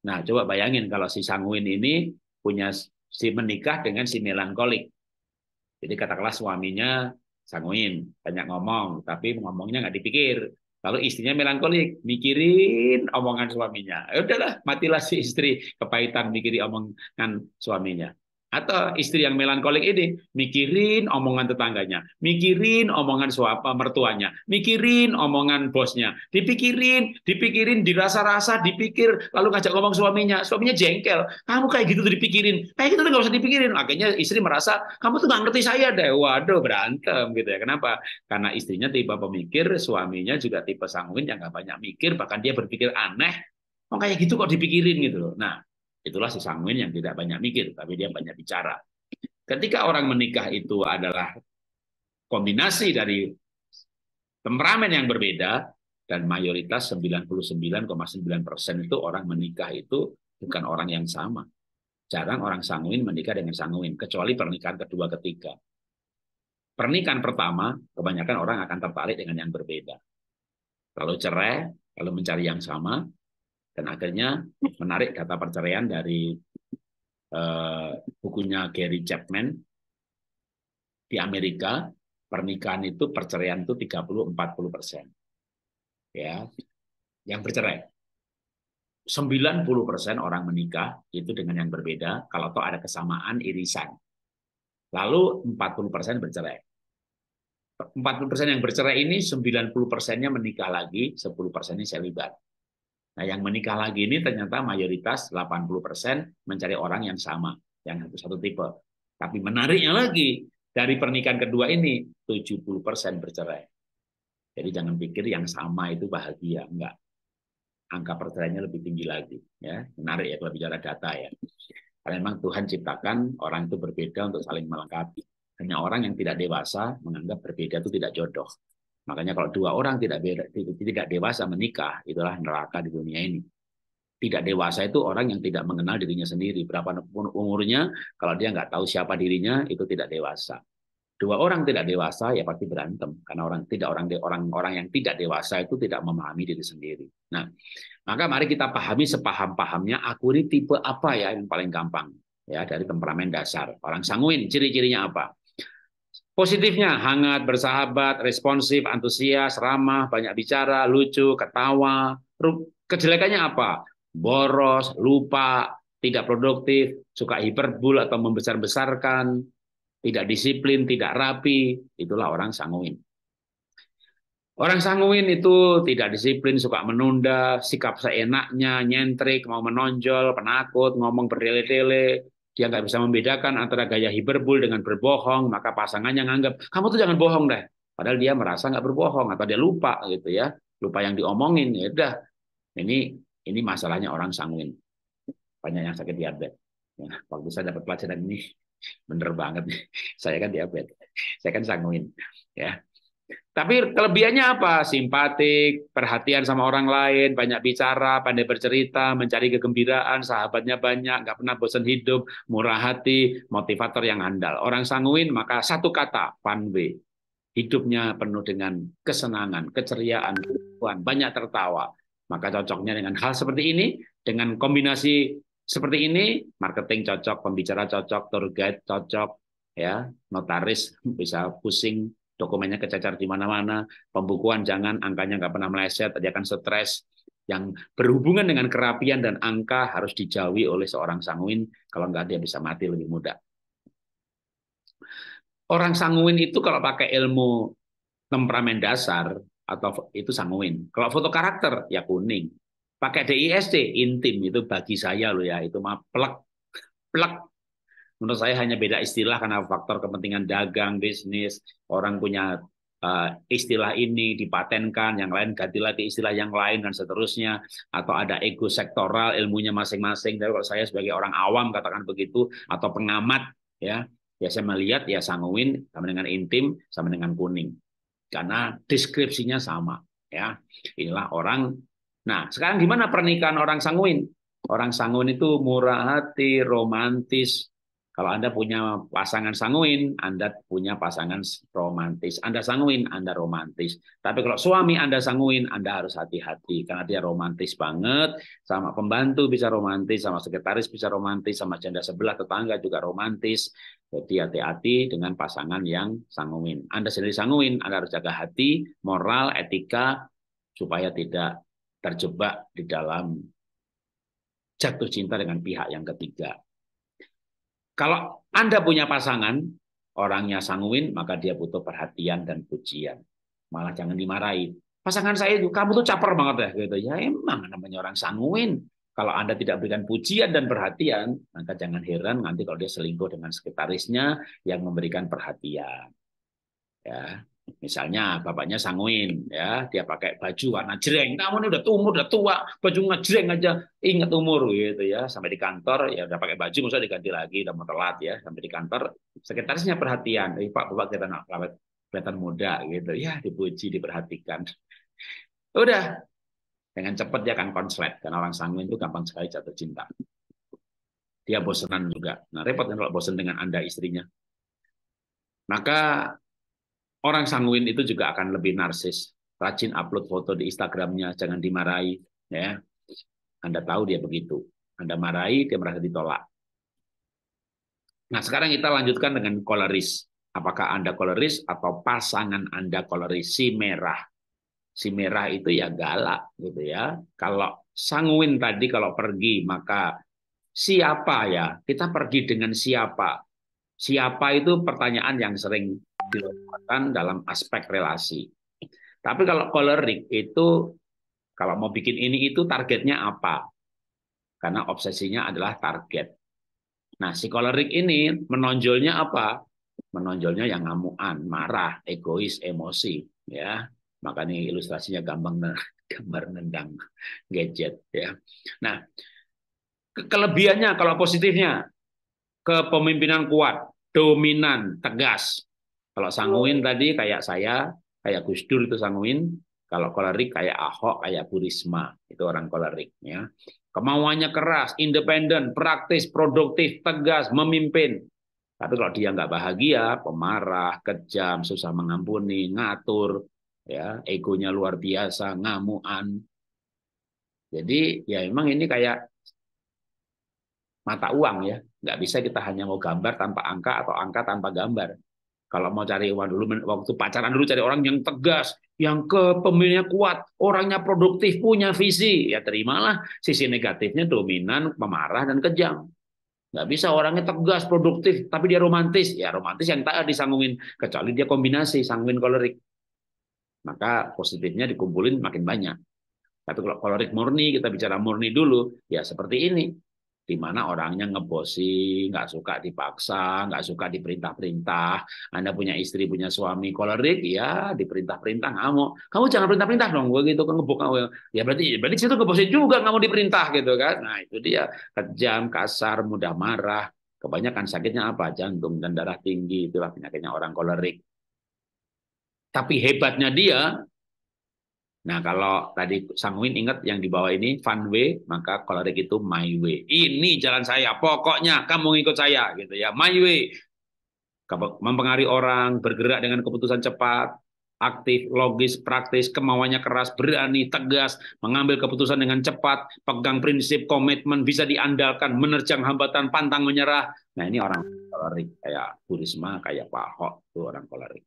Nah, coba bayangin kalau si sanguin ini punya si menikah dengan si melankolik. Jadi katakanlah suaminya sanguin, banyak ngomong, tapi ngomongnya nggak dipikir. Lalu istrinya melankolik, mikirin omongan suaminya. Ya udahlah, matilah si istri kepahitan mikirin omongan suaminya. Atau istri yang melankolik ini mikirin omongan tetangganya, mikirin omongan suapa mertuanya, mikirin omongan bosnya, dipikirin, dipikirin, dirasa-rasa, dipikir, lalu ngajak ngomong suaminya, suaminya jengkel, kamu kayak gitu tuh dipikirin, kayak gitu tuh nggak usah dipikirin. Akhirnya istri merasa kamu tuh nggak ngerti saya deh, waduh berantem gitu ya. Kenapa? Karena istrinya tipe pemikir, suaminya juga tipe sanguin yang nggak banyak mikir, bahkan dia berpikir aneh. Oh kayak gitu kok dipikirin gitu loh. Nah, Itulah si sangwin yang tidak banyak mikir, tapi dia banyak bicara. Ketika orang menikah itu adalah kombinasi dari temperamen yang berbeda, dan mayoritas 99,9 persen itu orang menikah itu bukan orang yang sama. Jarang orang sangwin menikah dengan sangwin, kecuali pernikahan kedua ketiga. Pernikahan pertama, kebanyakan orang akan tertarik dengan yang berbeda. Lalu cerai, lalu mencari yang sama, dan akhirnya menarik data perceraian dari eh, bukunya Gary Chapman di Amerika pernikahan itu perceraian itu 30 40 persen ya yang bercerai 90 persen orang menikah itu dengan yang berbeda kalau toh ada kesamaan irisan lalu 40 persen bercerai 40 persen yang bercerai ini 90 persennya menikah lagi 10 persennya selibat Nah, yang menikah lagi ini ternyata mayoritas 80% mencari orang yang sama, yang satu, satu tipe. Tapi menariknya lagi, dari pernikahan kedua ini 70% bercerai. Jadi jangan pikir yang sama itu bahagia, enggak. Angka perceraiannya lebih tinggi lagi, ya. Menarik ya kalau bicara data ya. Karena memang Tuhan ciptakan orang itu berbeda untuk saling melengkapi. Hanya orang yang tidak dewasa menganggap berbeda itu tidak jodoh. Makanya kalau dua orang tidak tidak dewasa menikah, itulah neraka di dunia ini. Tidak dewasa itu orang yang tidak mengenal dirinya sendiri. Berapa umurnya, kalau dia nggak tahu siapa dirinya, itu tidak dewasa. Dua orang tidak dewasa ya pasti berantem karena orang tidak orang orang orang yang tidak dewasa itu tidak memahami diri sendiri. Nah, maka mari kita pahami sepaham-pahamnya aku tipe apa ya yang paling gampang ya dari temperamen dasar. Orang sanguin ciri-cirinya apa? Positifnya hangat, bersahabat, responsif, antusias, ramah, banyak bicara, lucu, ketawa. Kejelekannya apa? Boros, lupa, tidak produktif, suka hiperbol atau membesar-besarkan, tidak disiplin, tidak rapi, itulah orang sanguin. Orang sanguin itu tidak disiplin, suka menunda, sikap seenaknya, nyentrik, mau menonjol, penakut, ngomong berdele-dele, dia nggak bisa membedakan antara gaya hiperbol dengan berbohong, maka pasangannya nganggap kamu tuh jangan bohong deh. Padahal dia merasa nggak berbohong atau dia lupa gitu ya, lupa yang diomongin ya udah. Ini ini masalahnya orang sanguin. Banyak yang sakit diabetes. Ya, waktu saya dapat pelajaran ini bener banget. <laughs> Saya kan diabetes, saya kan sanguin ya. Tapi kelebihannya apa? Simpatik, perhatian sama orang lain, banyak bicara, pandai bercerita, mencari kegembiraan, sahabatnya banyak, nggak pernah bosan hidup, murah hati, motivator yang andal Orang sanguin maka satu kata, way Hidupnya penuh dengan kesenangan, keceriaan, kebutuhan, banyak tertawa. Maka cocoknya dengan hal seperti ini, dengan kombinasi seperti ini, marketing cocok, pembicara cocok, tour guide cocok, ya notaris bisa pusing dokumennya kecacar di mana-mana, pembukuan jangan, angkanya nggak pernah meleset, dia akan stres. Yang berhubungan dengan kerapian dan angka harus dijauhi oleh seorang sanguin, kalau nggak dia bisa mati lebih mudah. Orang sanguin itu kalau pakai ilmu temperamen dasar, atau itu sanguin. Kalau foto karakter ya kuning. Pakai DISC intim itu bagi saya loh ya itu mah plek plek Menurut saya hanya beda istilah karena faktor kepentingan dagang, bisnis, orang punya eh, istilah ini dipatenkan, yang lain ganti lagi istilah yang lain dan seterusnya, atau ada ego sektoral ilmunya masing-masing. Tapi kalau saya sebagai orang awam katakan begitu atau pengamat ya, ya saya melihat ya sanguin sama dengan intim sama dengan kuning karena deskripsinya sama ya inilah orang nah sekarang gimana pernikahan orang sanguin orang sanguin itu murah hati romantis kalau Anda punya pasangan sanguin, Anda punya pasangan romantis. Anda sanguin, Anda romantis. Tapi kalau suami Anda sanguin, Anda harus hati-hati. Karena dia romantis banget, sama pembantu bisa romantis, sama sekretaris bisa romantis, sama janda sebelah tetangga juga romantis. Jadi hati-hati dengan pasangan yang sanguin. Anda sendiri sanguin, Anda harus jaga hati, moral, etika, supaya tidak terjebak di dalam jatuh cinta dengan pihak yang ketiga. Kalau Anda punya pasangan, orangnya sanguin, maka dia butuh perhatian dan pujian. Malah jangan dimarahi. Pasangan saya itu, kamu tuh caper banget ya. Gitu. Ya emang namanya orang sanguin. Kalau Anda tidak berikan pujian dan perhatian, maka jangan heran nanti kalau dia selingkuh dengan sekretarisnya yang memberikan perhatian. Ya, Misalnya bapaknya sanguin, ya dia pakai baju warna jreng. namun ini udah umur, udah tua, baju ngejreng aja, ingat umur gitu ya. Sampai di kantor ya udah pakai baju, misalnya diganti lagi, udah mau telat ya. Sampai di kantor sekretarisnya perhatian, eh, Pak bapak kita nak kelihatan muda gitu, ya dipuji, diperhatikan. Udah, dengan cepat dia akan konslet karena orang sanguin itu gampang sekali jatuh cinta. Dia bosenan juga. Nah repot kan kalau bosen dengan anda istrinya. Maka Orang sanguin itu juga akan lebih narsis. Rajin upload foto di Instagramnya, jangan dimarahi. Ya, Anda tahu dia begitu. Anda marahi, dia merasa ditolak. Nah, sekarang kita lanjutkan dengan koleris. Apakah Anda koleris atau pasangan Anda koleris? Si merah. Si merah itu ya galak gitu ya. Kalau sanguin tadi kalau pergi maka siapa ya? Kita pergi dengan siapa? Siapa itu pertanyaan yang sering dilakukan dalam aspek relasi. Tapi kalau kolerik itu kalau mau bikin ini itu targetnya apa? Karena obsesinya adalah target. Nah, si kolerik ini menonjolnya apa? Menonjolnya yang ngamuan, marah, egois, emosi, ya. Makanya ilustrasinya gampang <laughs> gambar nendang gadget, ya. Nah, kelebihannya kalau positifnya kepemimpinan kuat, dominan, tegas, kalau sanguin tadi kayak saya, kayak Gus Dur itu sanguin. Kalau kolerik kayak Ahok, kayak Burisma, itu orang kolerik. Ya. Kemauannya keras, independen, praktis, produktif, tegas, memimpin. Tapi kalau dia nggak bahagia, pemarah, kejam, susah mengampuni, ngatur, ya egonya luar biasa, ngamuan. Jadi ya emang ini kayak mata uang ya, nggak bisa kita hanya mau gambar tanpa angka atau angka tanpa gambar. Kalau mau cari uang dulu, waktu pacaran dulu cari orang yang tegas, yang kepemimpinannya kuat, orangnya produktif, punya visi. Ya terimalah sisi negatifnya dominan, pemarah, dan kejam. Nggak bisa orangnya tegas, produktif, tapi dia romantis. Ya romantis yang tak disanggungin, kecuali dia kombinasi, sanggungin kolerik. Maka positifnya dikumpulin makin banyak. Tapi kalau kolerik murni, kita bicara murni dulu, ya seperti ini di mana orangnya ngebosi, nggak suka dipaksa, nggak suka diperintah-perintah. Anda punya istri, punya suami kolerik, ya diperintah-perintah mau. Kamu jangan perintah-perintah dong, gue gitu kan ngebok. Ya berarti berarti situ ngebosi juga nggak mau diperintah gitu kan. Nah itu dia kejam, kasar, mudah marah. Kebanyakan sakitnya apa? Jantung dan darah tinggi itulah penyakitnya orang kolerik. Tapi hebatnya dia, Nah, kalau tadi Sangwin ingat yang di bawah ini fun way, maka kolorik itu my way. Ini jalan saya, pokoknya kamu ngikut saya gitu ya. My way. Mempengaruhi orang, bergerak dengan keputusan cepat, aktif, logis, praktis, kemauannya keras, berani, tegas, mengambil keputusan dengan cepat, pegang prinsip, komitmen, bisa diandalkan, menerjang hambatan, pantang menyerah. Nah, ini orang kolorik kayak Burisma, kayak Pak Ahok, itu orang kolorik.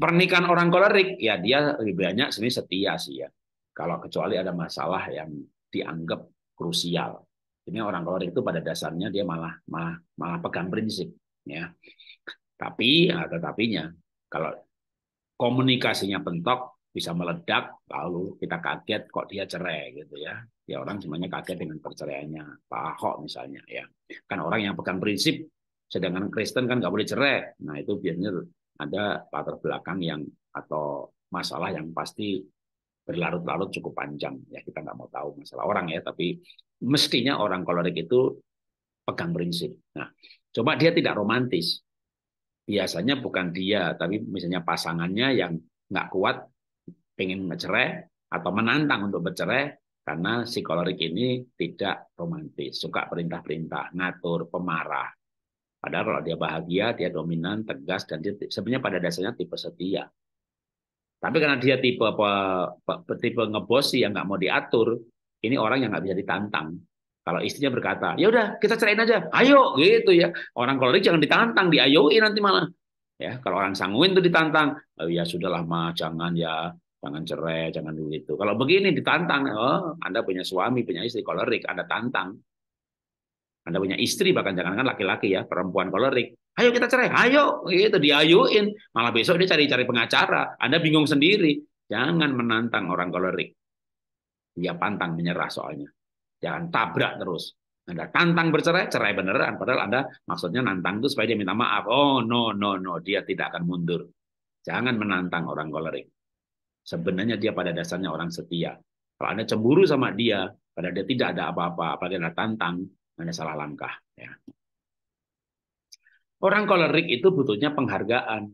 Pernikahan orang kolerik, ya dia lebih banyak sini setia sih ya. Kalau kecuali ada masalah yang dianggap krusial. Ini orang kolerik itu pada dasarnya dia malah malah, malah pegang prinsip ya. Tapi ya, tetapinya Kalau komunikasinya bentok bisa meledak lalu kita kaget kok dia cerai gitu ya. Ya orang semuanya kaget dengan perceraiannya. Pak Ahok misalnya ya. Kan orang yang pegang prinsip sedangkan Kristen kan nggak boleh cerai. Nah itu biasanya ada latar belakang yang atau masalah yang pasti berlarut-larut cukup panjang ya kita nggak mau tahu masalah orang ya tapi mestinya orang kolorik itu pegang prinsip nah coba dia tidak romantis biasanya bukan dia tapi misalnya pasangannya yang nggak kuat pengen ngecerai atau menantang untuk bercerai karena si kolorik ini tidak romantis suka perintah-perintah ngatur pemarah Padahal kalau dia bahagia, dia dominan, tegas, dan dia sebenarnya pada dasarnya tipe setia. Tapi karena dia tipe apa, apa, tipe ngebosi yang nggak mau diatur, ini orang yang nggak bisa ditantang. Kalau istrinya berkata, ya udah kita ceraiin aja, ayo gitu ya. Orang kolerik jangan ditantang, diayoin nanti malah. Ya, kalau orang sanguin tuh ditantang, oh, ya sudahlah, mah jangan ya, jangan cerai, jangan dulu itu. Kalau begini ditantang, oh Anda punya suami, punya istri kolerik, Anda tantang, anda punya istri bahkan jangan jangankan laki-laki ya, perempuan kolerik. Ayo kita cerai, ayo. Gitu, diayuin. Malah besok dia cari-cari pengacara. Anda bingung sendiri. Jangan menantang orang kolerik. Dia pantang menyerah soalnya. Jangan tabrak terus. Anda tantang bercerai, cerai beneran. Padahal Anda maksudnya nantang itu supaya dia minta maaf. Oh, no, no, no. Dia tidak akan mundur. Jangan menantang orang kolerik. Sebenarnya dia pada dasarnya orang setia. Kalau Anda cemburu sama dia, pada dia tidak ada apa-apa, apalagi Anda tantang, hanya salah langkah. Ya. Orang kolerik itu butuhnya penghargaan.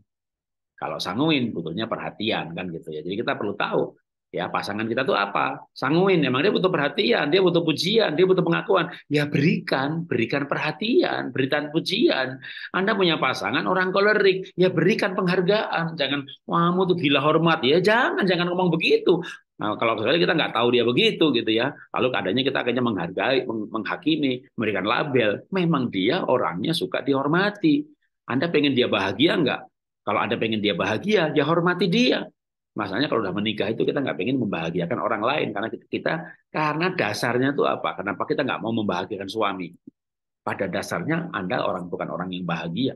Kalau sanguin butuhnya perhatian kan gitu ya. Jadi kita perlu tahu ya pasangan kita tuh apa? Sanguin emang dia butuh perhatian, dia butuh pujian, dia butuh pengakuan. Ya berikan, berikan perhatian, berikan pujian. Anda punya pasangan orang kolerik, ya berikan penghargaan. Jangan kamu tuh gila hormat ya. Jangan jangan ngomong begitu. Nah, kalau sekali kita nggak tahu dia begitu gitu ya, lalu keadaannya kita akhirnya menghargai, menghakimi, memberikan label. Memang dia orangnya suka dihormati. Anda pengen dia bahagia nggak? Kalau Anda pengen dia bahagia, ya hormati dia. Masalahnya kalau udah menikah itu kita nggak pengen membahagiakan orang lain karena kita karena dasarnya itu apa? Kenapa kita nggak mau membahagiakan suami? Pada dasarnya Anda orang bukan orang yang bahagia.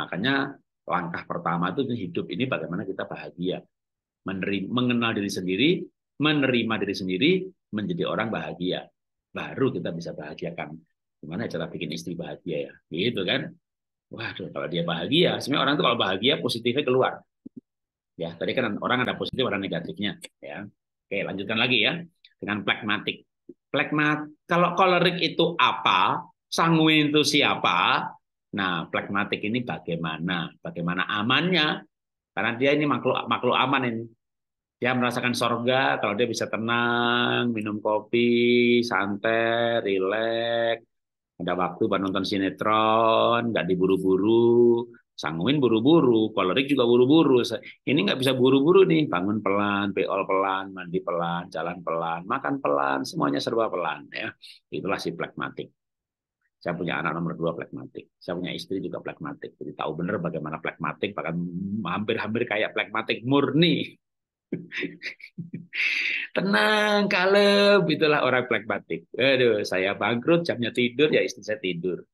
Makanya langkah pertama itu hidup ini bagaimana kita bahagia menerima, mengenal diri sendiri, menerima diri sendiri, menjadi orang bahagia. Baru kita bisa bahagiakan. Gimana cara bikin istri bahagia ya? Gitu kan? Wah, kalau dia bahagia, sebenarnya orang itu kalau bahagia positifnya keluar. Ya, tadi kan orang ada positif, orang negatifnya. Ya, oke lanjutkan lagi ya dengan pragmatik. Pragmat, kalau kolerik itu apa, sanguin itu siapa, nah pragmatik ini bagaimana, bagaimana amannya, karena dia ini makhluk makhluk aman ini. Dia merasakan sorga kalau dia bisa tenang, minum kopi, santai, rileks, ada waktu buat nonton sinetron, nggak diburu-buru, sanguin buru-buru, kolerik juga buru-buru. Ini nggak bisa buru-buru nih, bangun pelan, peol pelan, mandi pelan, jalan pelan, makan pelan, semuanya serba pelan ya. Itulah si pragmatik. Saya punya anak nomor dua plekmatik. Saya punya istri juga plekmatik. Jadi tahu benar bagaimana plekmatik, bahkan hampir-hampir kayak plekmatik murni. <laughs> Tenang, kalem, itulah orang plekmatik. Aduh, saya bangkrut, jamnya tidur, ya istri saya tidur.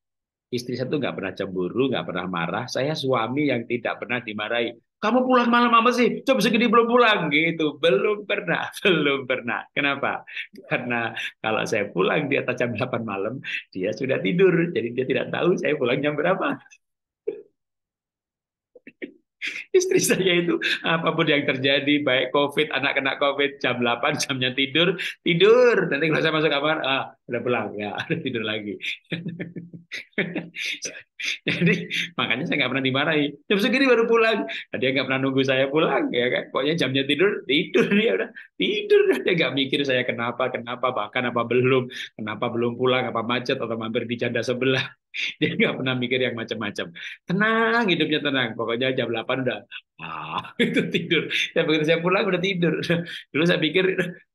Istri saya tuh nggak pernah cemburu, nggak pernah marah. Saya suami yang tidak pernah dimarahi kamu pulang malam apa sih? Coba segini belum pulang gitu. Belum pernah, <laughs> belum pernah. Kenapa? Karena kalau saya pulang di atas jam 8 malam, dia sudah tidur. Jadi dia tidak tahu saya pulang jam berapa. <laughs> Istri saya itu apapun yang terjadi, baik COVID, anak kena COVID, jam 8, <laughs> jamnya tidur, tidur. Nanti kalau saya masuk kamar, ah, udah pulang, ya, <laughs> udah tidur lagi. Jadi makanya saya nggak pernah dimarahi. Jam segini baru pulang. Nah, dia nggak pernah nunggu saya pulang, ya kan? Pokoknya jamnya tidur, tidur dia ya udah tidur. Dia nggak mikir saya kenapa, kenapa, bahkan apa belum, kenapa belum pulang, apa macet atau mampir di janda sebelah. <laughs> dia nggak pernah mikir yang macam-macam tenang hidupnya tenang pokoknya jam 8 udah ah <laughs> itu tidur saya begitu saya pulang udah tidur <laughs> dulu saya pikir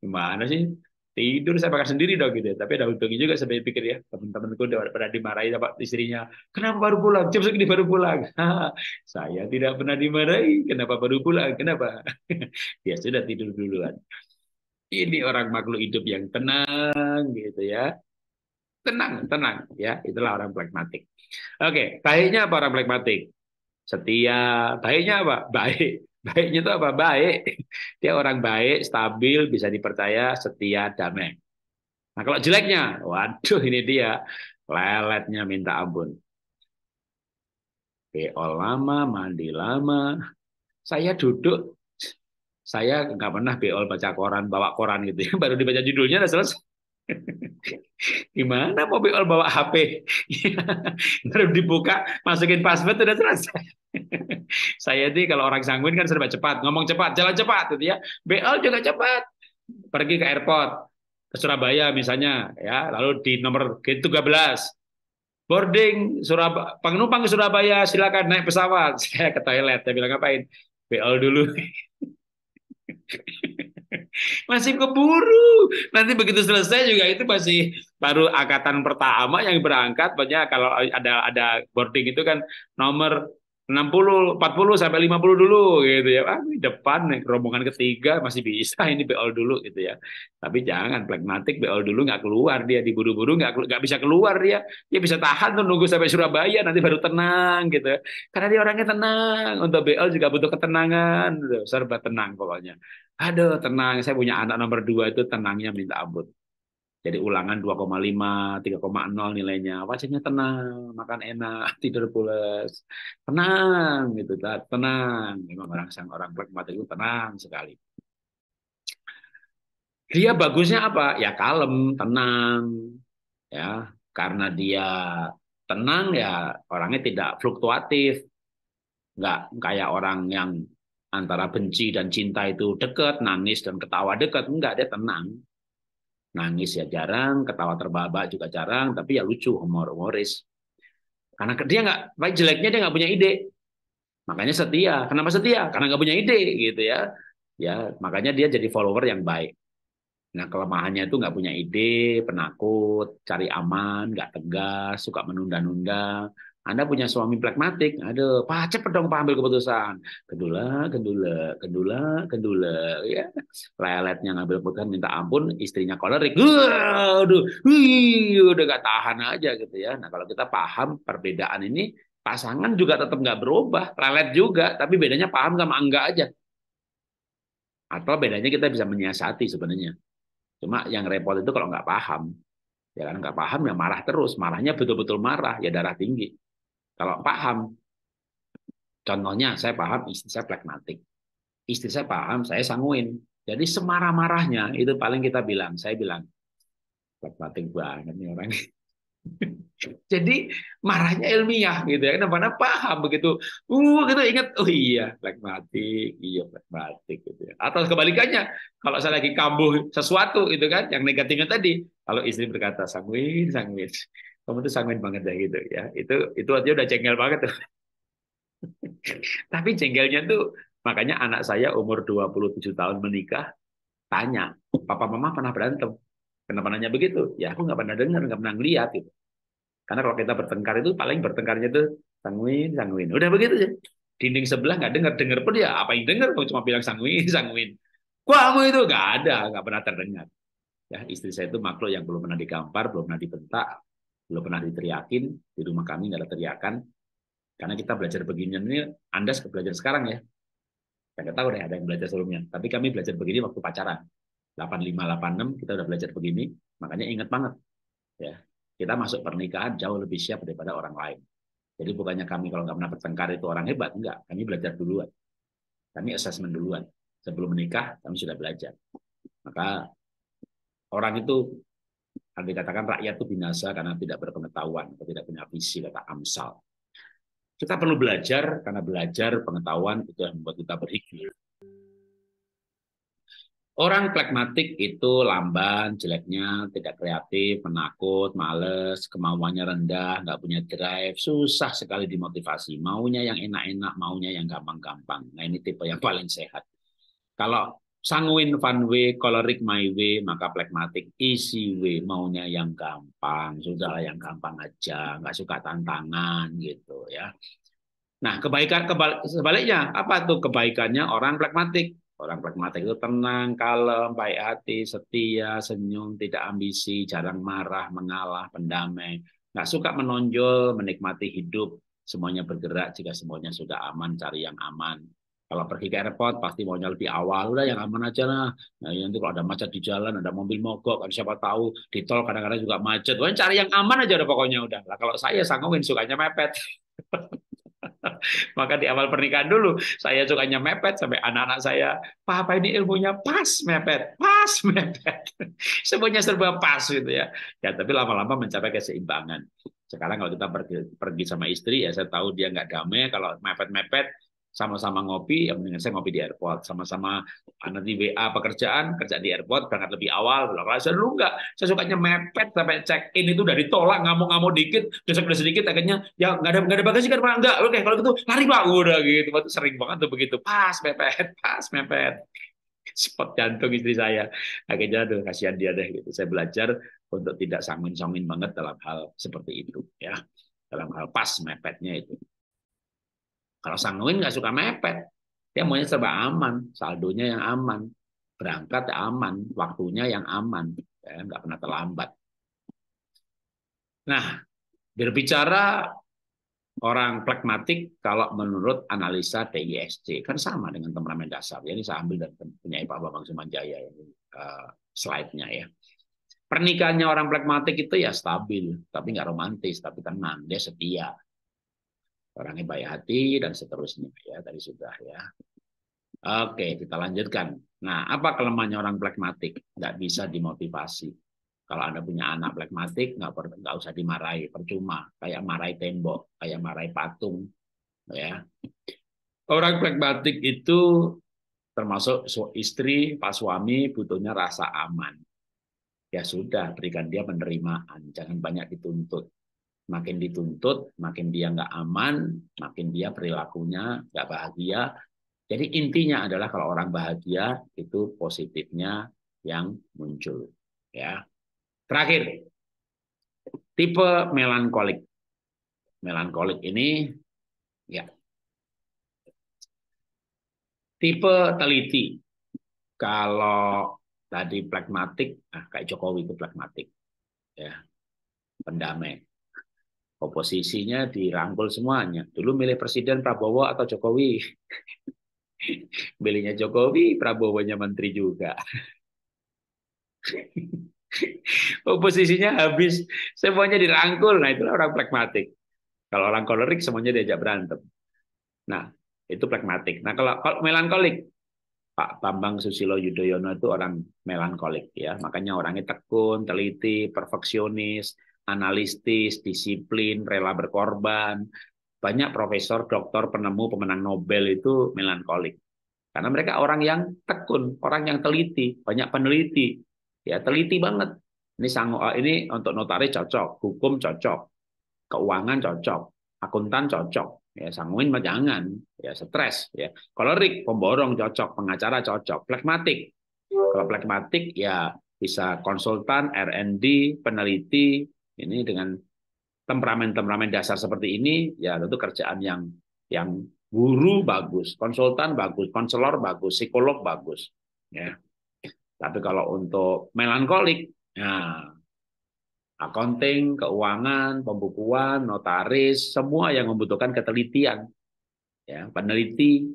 gimana sih tidur saya pakai sendiri dong gitu ya. tapi ada untungnya juga saya pikir ya teman-temanku udah pernah dimarahi sama istrinya kenapa baru pulang jam segini baru pulang saya tidak pernah dimarahi kenapa baru pulang kenapa ya sudah tidur duluan ini orang makhluk hidup yang tenang gitu ya Tenang, tenang ya. Itulah orang pragmatik. Oke, baiknya apa orang pragmatik? Setia. Baiknya apa? Baik. Baiknya itu apa? Baik. Dia orang baik, stabil, bisa dipercaya, setia, damai. Nah, kalau jeleknya, waduh ini dia leletnya minta ampun. Beol lama, mandi lama. Saya duduk, saya nggak pernah beol baca koran, bawa koran gitu ya. <laughs> Baru dibaca judulnya udah selesai. <laughs> Gimana mau BOL bawa HP? Baru <laughs> dibuka, masukin password udah selesai. <laughs> Saya sih kalau orang sanguin kan serba cepat, ngomong cepat, jalan cepat gitu ya. BL juga cepat. Pergi ke airport, ke Surabaya misalnya ya, lalu di nomor G13 boarding Surabaya penumpang ke Surabaya silakan naik pesawat <laughs> saya ke toilet saya bilang ngapain BL dulu masih keburu. Nanti begitu selesai juga itu masih baru angkatan pertama yang berangkat. Banyak kalau ada ada boarding itu kan nomor 60, 40 sampai 50 dulu gitu ya. Ah, di depan rombongan ketiga masih bisa ini BL dulu gitu ya. Tapi jangan pragmatik BL dulu nggak keluar dia diburu-buru nggak nggak bisa keluar dia. Dia bisa tahan tuh nunggu sampai Surabaya nanti baru tenang gitu. Karena dia orangnya tenang. Untuk BL juga butuh ketenangan, serba tenang pokoknya. Aduh, tenang. Saya punya anak nomor dua itu tenangnya minta ampun. Jadi ulangan 2,5, 3,0 nilainya. Wajahnya tenang, makan enak, <laughs> tidur pulas. Tenang gitu, tenang. Memang orang sang orang pragmatik itu tenang sekali. Dia bagusnya apa? Ya kalem, tenang. Ya, karena dia tenang ya orangnya tidak fluktuatif. Nggak kayak orang yang antara benci dan cinta itu dekat, nangis dan ketawa dekat. Enggak, dia tenang. Nangis ya jarang, ketawa terbabak juga jarang, tapi ya lucu, humor-humoris. Karena dia nggak, baik jeleknya dia nggak punya ide. Makanya setia. Kenapa setia? Karena nggak punya ide, gitu ya. Ya, makanya dia jadi follower yang baik. Nah, kelemahannya itu nggak punya ide, penakut, cari aman, nggak tegas, suka menunda-nunda, anda punya suami pragmatik, ada pak cepet dong pak ambil keputusan. Kedula, kedula, kedula, kedula, ya. Leletnya ngambil keputusan minta ampun, istrinya kolerik, aduh, udah gak tahan aja gitu ya. Nah kalau kita paham perbedaan ini, pasangan juga tetap nggak berubah, lelet juga, tapi bedanya paham sama enggak aja. Atau bedanya kita bisa menyiasati sebenarnya. Cuma yang repot itu kalau nggak paham, ya kan nggak paham ya marah terus marahnya betul-betul marah ya darah tinggi kalau paham, contohnya saya paham istri saya pragmatik. Istri saya paham, saya sanguin. Jadi semarah-marahnya itu paling kita bilang, saya bilang, pragmatik banget nih orang. <laughs> Jadi marahnya ilmiah gitu ya. Kenapa paham begitu. Uh kita gitu ingat, oh iya pragmatik, iya pragmatik gitu ya. Atau kebalikannya, kalau saya lagi kambuh sesuatu gitu kan yang negatifnya tadi, kalau istri berkata sanguin, sanguin kamu tuh sanguin banget dah gitu ya itu itu aja udah jengkel banget tuh <laughs> tapi jengkelnya tuh makanya anak saya umur 27 tahun menikah tanya papa mama pernah berantem kenapa nanya begitu ya aku nggak pernah dengar nggak pernah ngeliat gitu karena kalau kita bertengkar itu paling bertengkarnya tuh sanguin sanguin udah begitu aja dinding sebelah nggak dengar dengar pun ya apa yang dengar kamu cuma bilang sanguin <laughs> sanguin kamu itu nggak ada nggak pernah terdengar ya istri saya itu makhluk yang belum pernah digampar belum pernah dibentak belum pernah diteriakin di rumah kami nggak ada teriakan karena kita belajar begini ini Anda belajar sekarang ya saya nggak tahu deh ada yang belajar sebelumnya tapi kami belajar begini waktu pacaran 8586 kita udah belajar begini makanya ingat banget ya kita masuk pernikahan jauh lebih siap daripada orang lain jadi bukannya kami kalau nggak pernah bertengkar itu orang hebat enggak kami belajar duluan kami assessment duluan sebelum menikah kami sudah belajar maka orang itu kalau dikatakan rakyat itu binasa karena tidak berpengetahuan atau tidak punya visi, kata Amsal. Kita perlu belajar karena belajar pengetahuan itu yang membuat kita berhikmah. Orang pragmatik itu lamban, jeleknya, tidak kreatif, penakut, males, kemauannya rendah, nggak punya drive, susah sekali dimotivasi. Maunya yang enak-enak, maunya yang gampang-gampang. Nah ini tipe yang <laughs> paling sehat. Kalau Sanguin fun way, choleric my way, maka pragmatic easy way, maunya yang gampang, sudah yang gampang aja, nggak suka tantangan gitu ya. Nah, kebaikan kebal, sebaliknya apa tuh kebaikannya orang Plagmatik, Orang pragmatik itu tenang, kalem, baik hati, setia, senyum, tidak ambisi, jarang marah, mengalah, pendamai, nggak suka menonjol, menikmati hidup, semuanya bergerak jika semuanya sudah aman, cari yang aman, kalau pergi ke airport pasti maunya lebih awal. Udah yang aman aja lah. Nah, nanti kalau ada macet di jalan, ada mobil mogok, kan siapa tahu di tol kadang-kadang juga macet. Wah, cari yang aman aja udah pokoknya udah. Lah kalau saya sanggupin sukanya mepet. <laughs> Maka di awal pernikahan dulu saya sukanya mepet sampai anak-anak saya, "Papa ini ilmunya pas mepet, pas mepet." <laughs> Semuanya serba pas gitu ya. Ya, tapi lama-lama mencapai keseimbangan. Sekarang kalau kita pergi, pergi sama istri ya saya tahu dia nggak damai kalau mepet-mepet sama-sama ngopi, ya mendingan saya ngopi di airport. Sama-sama nanti WA pekerjaan, kerja di airport, berangkat lebih awal. loh, saya dulu enggak, saya sukanya mepet sampai check-in itu udah ditolak, ngamuk-ngamuk dikit, besok udah sedikit, akhirnya ya nggak ada, nggak ada bagasi kan, Pak? Enggak, oke, kalau gitu lari Pak, udah gitu. Itu sering banget tuh begitu, pas mepet, pas mepet <laughs> spot jantung istri saya. Akhirnya aduh kasihan dia deh gitu. Saya belajar untuk tidak sangin-sangin banget dalam hal seperti itu ya. Dalam hal pas mepetnya itu. Kalau sanguin nggak suka mepet, dia maunya serba aman, saldonya yang aman, berangkat ya aman, waktunya yang aman, ya, nggak pernah terlambat. Nah, berbicara orang pragmatik kalau menurut analisa TISC kan sama dengan temperamen dasar. Jadi saya ambil dari punya Pak Bambang Sumanjaya yang eh, slide-nya ya. Pernikahannya orang pragmatik itu ya stabil, tapi nggak romantis, tapi tenang, dia setia orangnya baik hati dan seterusnya ya tadi sudah ya. Oke, kita lanjutkan. Nah, apa kelemahannya orang pragmatik? Nggak bisa dimotivasi. Kalau Anda punya anak pragmatik, nggak, perlu, nggak usah dimarahi, percuma. Kayak marahi tembok, kayak marahi patung. ya Orang pragmatik itu termasuk istri, pak suami, butuhnya rasa aman. Ya sudah, berikan dia penerimaan. Jangan banyak dituntut makin dituntut, makin dia nggak aman, makin dia perilakunya nggak bahagia. Jadi intinya adalah kalau orang bahagia itu positifnya yang muncul. Ya, terakhir tipe melankolik. Melankolik ini ya tipe teliti. Kalau tadi pragmatik, ah kayak Jokowi itu pragmatik, ya pendamai oposisinya dirangkul semuanya. Dulu milih presiden Prabowo atau Jokowi. <laughs> Milihnya Jokowi, prabowo Prabowonya menteri juga. <laughs> oposisinya habis, semuanya dirangkul. Nah, itulah orang pragmatik. Kalau orang kolerik semuanya diajak berantem. Nah, itu pragmatik. Nah, kalau, kalau melankolik, Pak Bambang Susilo Yudhoyono itu orang melankolik ya, makanya orangnya tekun, teliti, perfeksionis, analistis, disiplin, rela berkorban. Banyak profesor, dokter, penemu, pemenang Nobel itu melankolik. Karena mereka orang yang tekun, orang yang teliti, banyak peneliti. Ya, teliti banget. Ini sang eh, ini untuk notaris cocok, hukum cocok, keuangan cocok, akuntan cocok. Ya, sanguin jangan, ya stres, ya. Kolerik, pemborong cocok, pengacara cocok, plekmatik. Kalau plekmatik ya bisa konsultan, R&D, peneliti, ini dengan temperamen-temperamen dasar seperti ini, ya tentu kerjaan yang yang guru bagus, konsultan bagus, konselor bagus, psikolog bagus, ya. Tapi kalau untuk melankolik, nah, ya, accounting, keuangan, pembukuan, notaris, semua yang membutuhkan ketelitian, ya peneliti,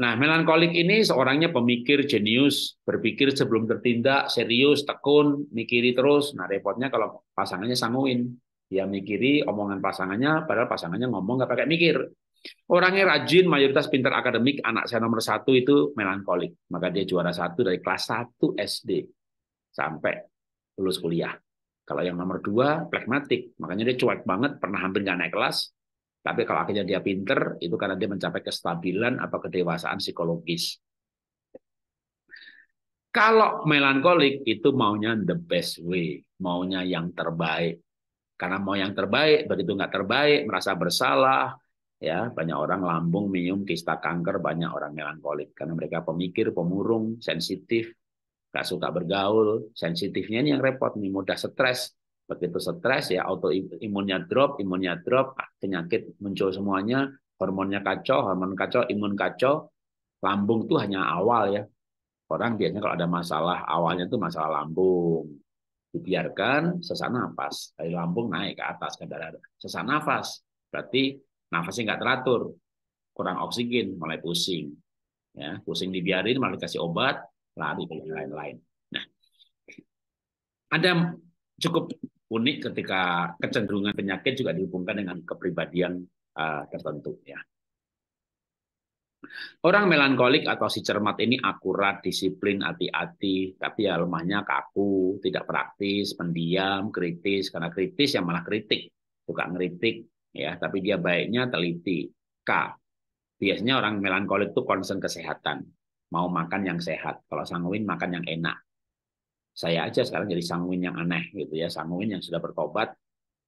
Nah, melankolik ini seorangnya pemikir jenius, berpikir sebelum tertindak, serius, tekun, mikiri terus. Nah, repotnya kalau pasangannya sanguin. Dia mikiri omongan pasangannya, padahal pasangannya ngomong nggak pakai mikir. Orangnya rajin, mayoritas pintar akademik, anak saya nomor satu itu melankolik. Maka dia juara satu dari kelas 1 SD sampai lulus kuliah. Kalau yang nomor dua, pragmatik. Makanya dia cuek banget, pernah hampir nggak naik kelas. Tapi kalau akhirnya dia pinter, itu karena dia mencapai kestabilan atau kedewasaan psikologis. Kalau melankolik itu maunya the best way, maunya yang terbaik. Karena mau yang terbaik, begitu nggak terbaik, merasa bersalah, ya banyak orang lambung minum kista kanker, banyak orang melankolik karena mereka pemikir, pemurung, sensitif, nggak suka bergaul, sensitifnya ini yang repot nih, mudah stres, begitu stres ya autoimunnya drop imunnya drop penyakit muncul semuanya hormonnya kacau hormon kacau imun kacau lambung tuh hanya awal ya orang biasanya kalau ada masalah awalnya tuh masalah lambung dibiarkan sesak nafas dari lambung naik ke atas ke darah sesak nafas berarti nafasnya nggak teratur kurang oksigen mulai pusing ya pusing dibiarin malah dikasih obat lari ke lain-lain nah ada cukup unik ketika kecenderungan penyakit juga dihubungkan dengan kepribadian uh, tertentu ya. Orang melankolik atau si cermat ini akurat, disiplin, hati-hati, tapi ya lemahnya kaku, tidak praktis, pendiam, kritis, karena kritis yang malah kritik, bukan ngeritik, ya, tapi dia baiknya teliti. K. Biasanya orang melankolik itu concern kesehatan, mau makan yang sehat. Kalau sanguin makan yang enak saya aja sekarang jadi sanguin yang aneh gitu ya sanguin yang sudah bertobat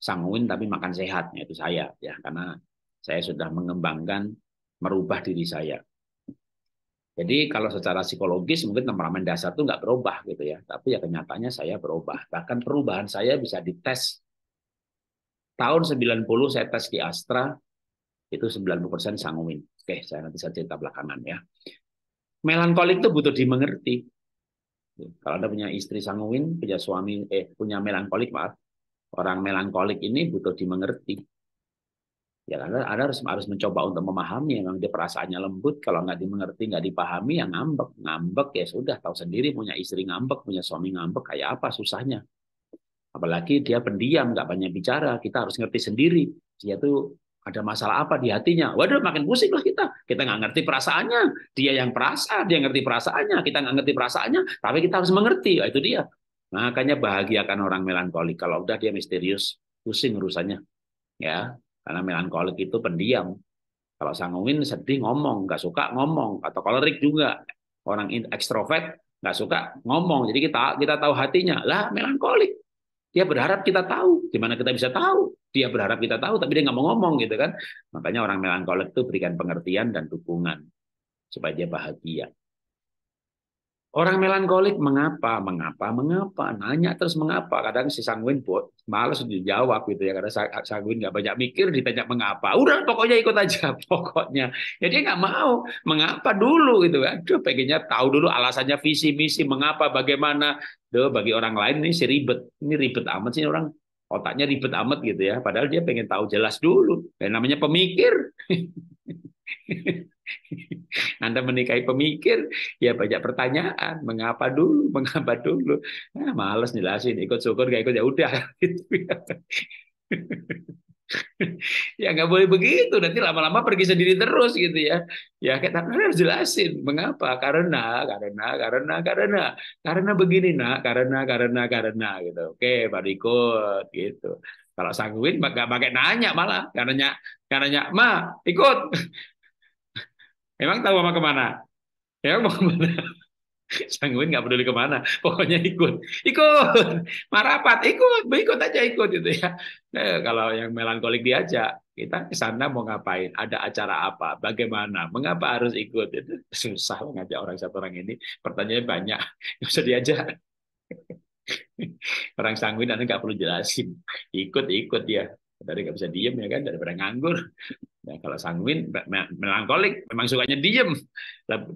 sanguin tapi makan sehat yaitu nah saya ya karena saya sudah mengembangkan merubah diri saya jadi kalau secara psikologis mungkin temperamen dasar itu nggak berubah gitu ya tapi ya kenyataannya saya berubah bahkan perubahan saya bisa dites tahun 90 saya tes di Astra itu 90% sanguin oke saya nanti saya cerita belakangan ya melankolik itu butuh dimengerti kalau Anda punya istri sanguin, punya suami, eh punya melankolik, maaf. Orang melankolik ini butuh dimengerti. Ya, Anda, Anda harus, harus mencoba untuk memahami, memang dia perasaannya lembut, kalau nggak dimengerti, nggak dipahami, ya ngambek. Ngambek ya sudah, tahu sendiri punya istri ngambek, punya suami ngambek, kayak apa susahnya. Apalagi dia pendiam, nggak banyak bicara, kita harus ngerti sendiri. Dia tuh ada masalah apa di hatinya? Waduh, makin pusing lah kita. Kita nggak ngerti perasaannya. Dia yang perasa, dia ngerti perasaannya. Kita nggak ngerti perasaannya, tapi kita harus mengerti. Oh, itu dia. Makanya bahagiakan orang melankolik. Kalau udah dia misterius, pusing urusannya. Ya, karena melankolik itu pendiam. Kalau sanguin sedih ngomong, nggak suka ngomong. Atau kolerik juga. Orang ekstrovert nggak suka ngomong. Jadi kita kita tahu hatinya. Lah melankolik. Dia berharap kita tahu. Gimana kita bisa tahu? dia berharap kita tahu tapi dia nggak mau ngomong gitu kan makanya orang melankolik itu berikan pengertian dan dukungan supaya dia bahagia Orang melankolik mengapa, mengapa, mengapa, nanya terus mengapa. Kadang si Sangwin buat malas dijawab gitu ya. Karena Sangwin nggak banyak mikir ditanya mengapa. Udah pokoknya ikut aja <laughs> pokoknya. Ya nggak mau mengapa dulu gitu. Aduh pengennya tahu dulu alasannya visi misi mengapa bagaimana. Duh bagi orang lain ini si ribet, ini ribet amat sih orang otaknya ribet amat gitu ya. Padahal dia pengen tahu jelas dulu. Dan namanya pemikir. <laughs> Anda menikahi pemikir, ya banyak pertanyaan. Mengapa dulu? Mengapa dulu? Nah, males jelasin. Ikut syukur, gak ikut ya udah. Gitu. <laughs> <laughs> ya nggak boleh begitu nanti lama-lama pergi sendiri terus gitu ya ya kita harus jelasin mengapa karena karena karena karena karena begini nak karena karena karena gitu oke pak ikut gitu kalau sanggupin nggak pakai nanya malah karena karena ma ikut <laughs> emang tahu mama kemana ya mau kemana <laughs> Sang Win nggak peduli kemana, pokoknya ikut, ikut, marapat, ikut, ikut aja ikut gitu ya. Nah, kalau yang melankolik diajak, kita ke sana mau ngapain, ada acara apa, bagaimana, mengapa harus ikut itu susah ngajak orang satu orang ini. Pertanyaannya banyak, <laughs> nggak usah diajak. <laughs> Orang sanguin nanti nggak perlu jelasin, ikut-ikut ya. Dari nggak bisa diem ya kan, daripada nganggur. Ya, kalau sanguin, melankolik, memang sukanya diem.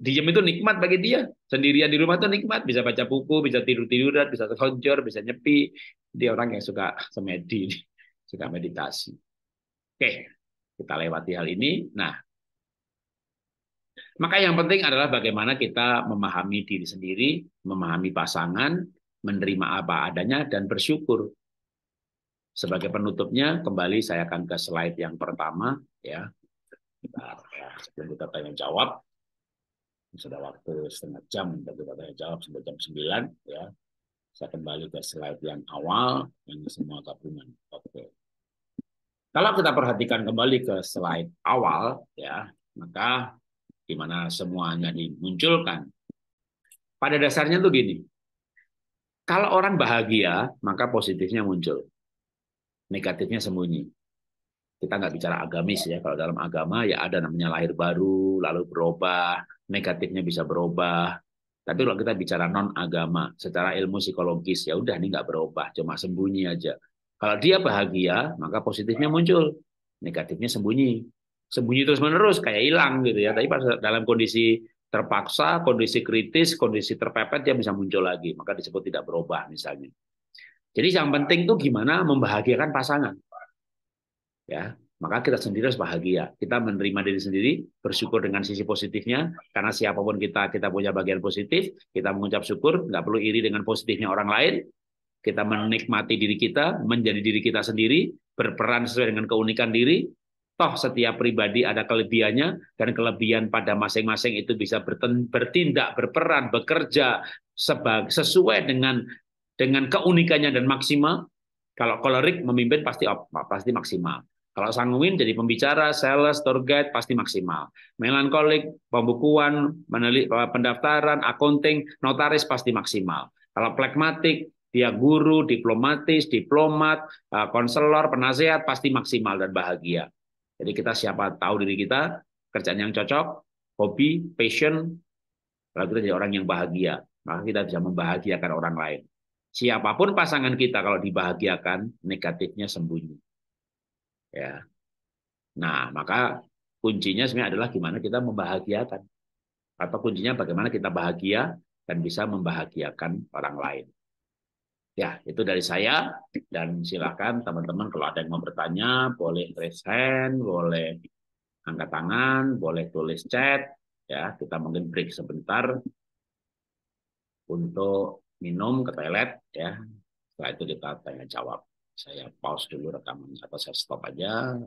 Diem itu nikmat bagi dia. Sendirian di rumah itu nikmat. Bisa baca buku, bisa tidur-tiduran, bisa terhonjor, bisa nyepi. Dia orang yang suka semedi, <laughs> suka meditasi. Oke, kita lewati hal ini. Nah, maka yang penting adalah bagaimana kita memahami diri sendiri, memahami pasangan, menerima apa adanya, dan bersyukur. Sebagai penutupnya, kembali saya akan ke slide yang pertama. ya. Bentar, ya. Sebelum kita tanya jawab, sudah waktu setengah jam untuk kita tanya jawab sampai jam 9. Ya. Saya kembali ke slide yang awal, yang semua gabungan. Oke. Kalau kita perhatikan kembali ke slide awal, ya, maka di mana semuanya dimunculkan. Pada dasarnya tuh gini, kalau orang bahagia, maka positifnya muncul negatifnya sembunyi. Kita nggak bicara agamis ya, kalau dalam agama ya ada namanya lahir baru, lalu berubah, negatifnya bisa berubah. Tapi kalau kita bicara non agama, secara ilmu psikologis ya udah ini nggak berubah, cuma sembunyi aja. Kalau dia bahagia, maka positifnya muncul, negatifnya sembunyi. Sembunyi terus menerus kayak hilang gitu ya. Tapi pas dalam kondisi terpaksa, kondisi kritis, kondisi terpepet dia bisa muncul lagi, maka disebut tidak berubah misalnya. Jadi yang penting tuh gimana membahagiakan pasangan. Ya, maka kita sendiri harus bahagia. Kita menerima diri sendiri, bersyukur dengan sisi positifnya, karena siapapun kita, kita punya bagian positif, kita mengucap syukur, nggak perlu iri dengan positifnya orang lain, kita menikmati diri kita, menjadi diri kita sendiri, berperan sesuai dengan keunikan diri, toh setiap pribadi ada kelebihannya, dan kelebihan pada masing-masing itu bisa bertindak, berperan, bekerja, sesuai dengan dengan keunikannya dan maksimal. Kalau kolerik memimpin pasti pasti maksimal. Kalau sanguin jadi pembicara, sales, tour guide pasti maksimal. Melankolik, pembukuan, eh, pendaftaran, accounting, notaris pasti maksimal. Kalau plekmatik, dia guru, diplomatis, diplomat, eh, konselor, penasehat pasti maksimal dan bahagia. Jadi kita siapa tahu diri kita, kerjaan yang cocok, hobi, passion, lalu kita jadi orang yang bahagia. Maka kita bisa membahagiakan orang lain siapapun pasangan kita kalau dibahagiakan negatifnya sembunyi ya nah maka kuncinya sebenarnya adalah gimana kita membahagiakan atau kuncinya bagaimana kita bahagia dan bisa membahagiakan orang lain ya itu dari saya dan silakan teman-teman kalau ada yang mau bertanya boleh raise hand boleh angkat tangan boleh tulis chat ya kita mungkin break sebentar untuk minum ke toilet ya setelah itu kita tanya jawab saya pause dulu rekaman atau saya stop aja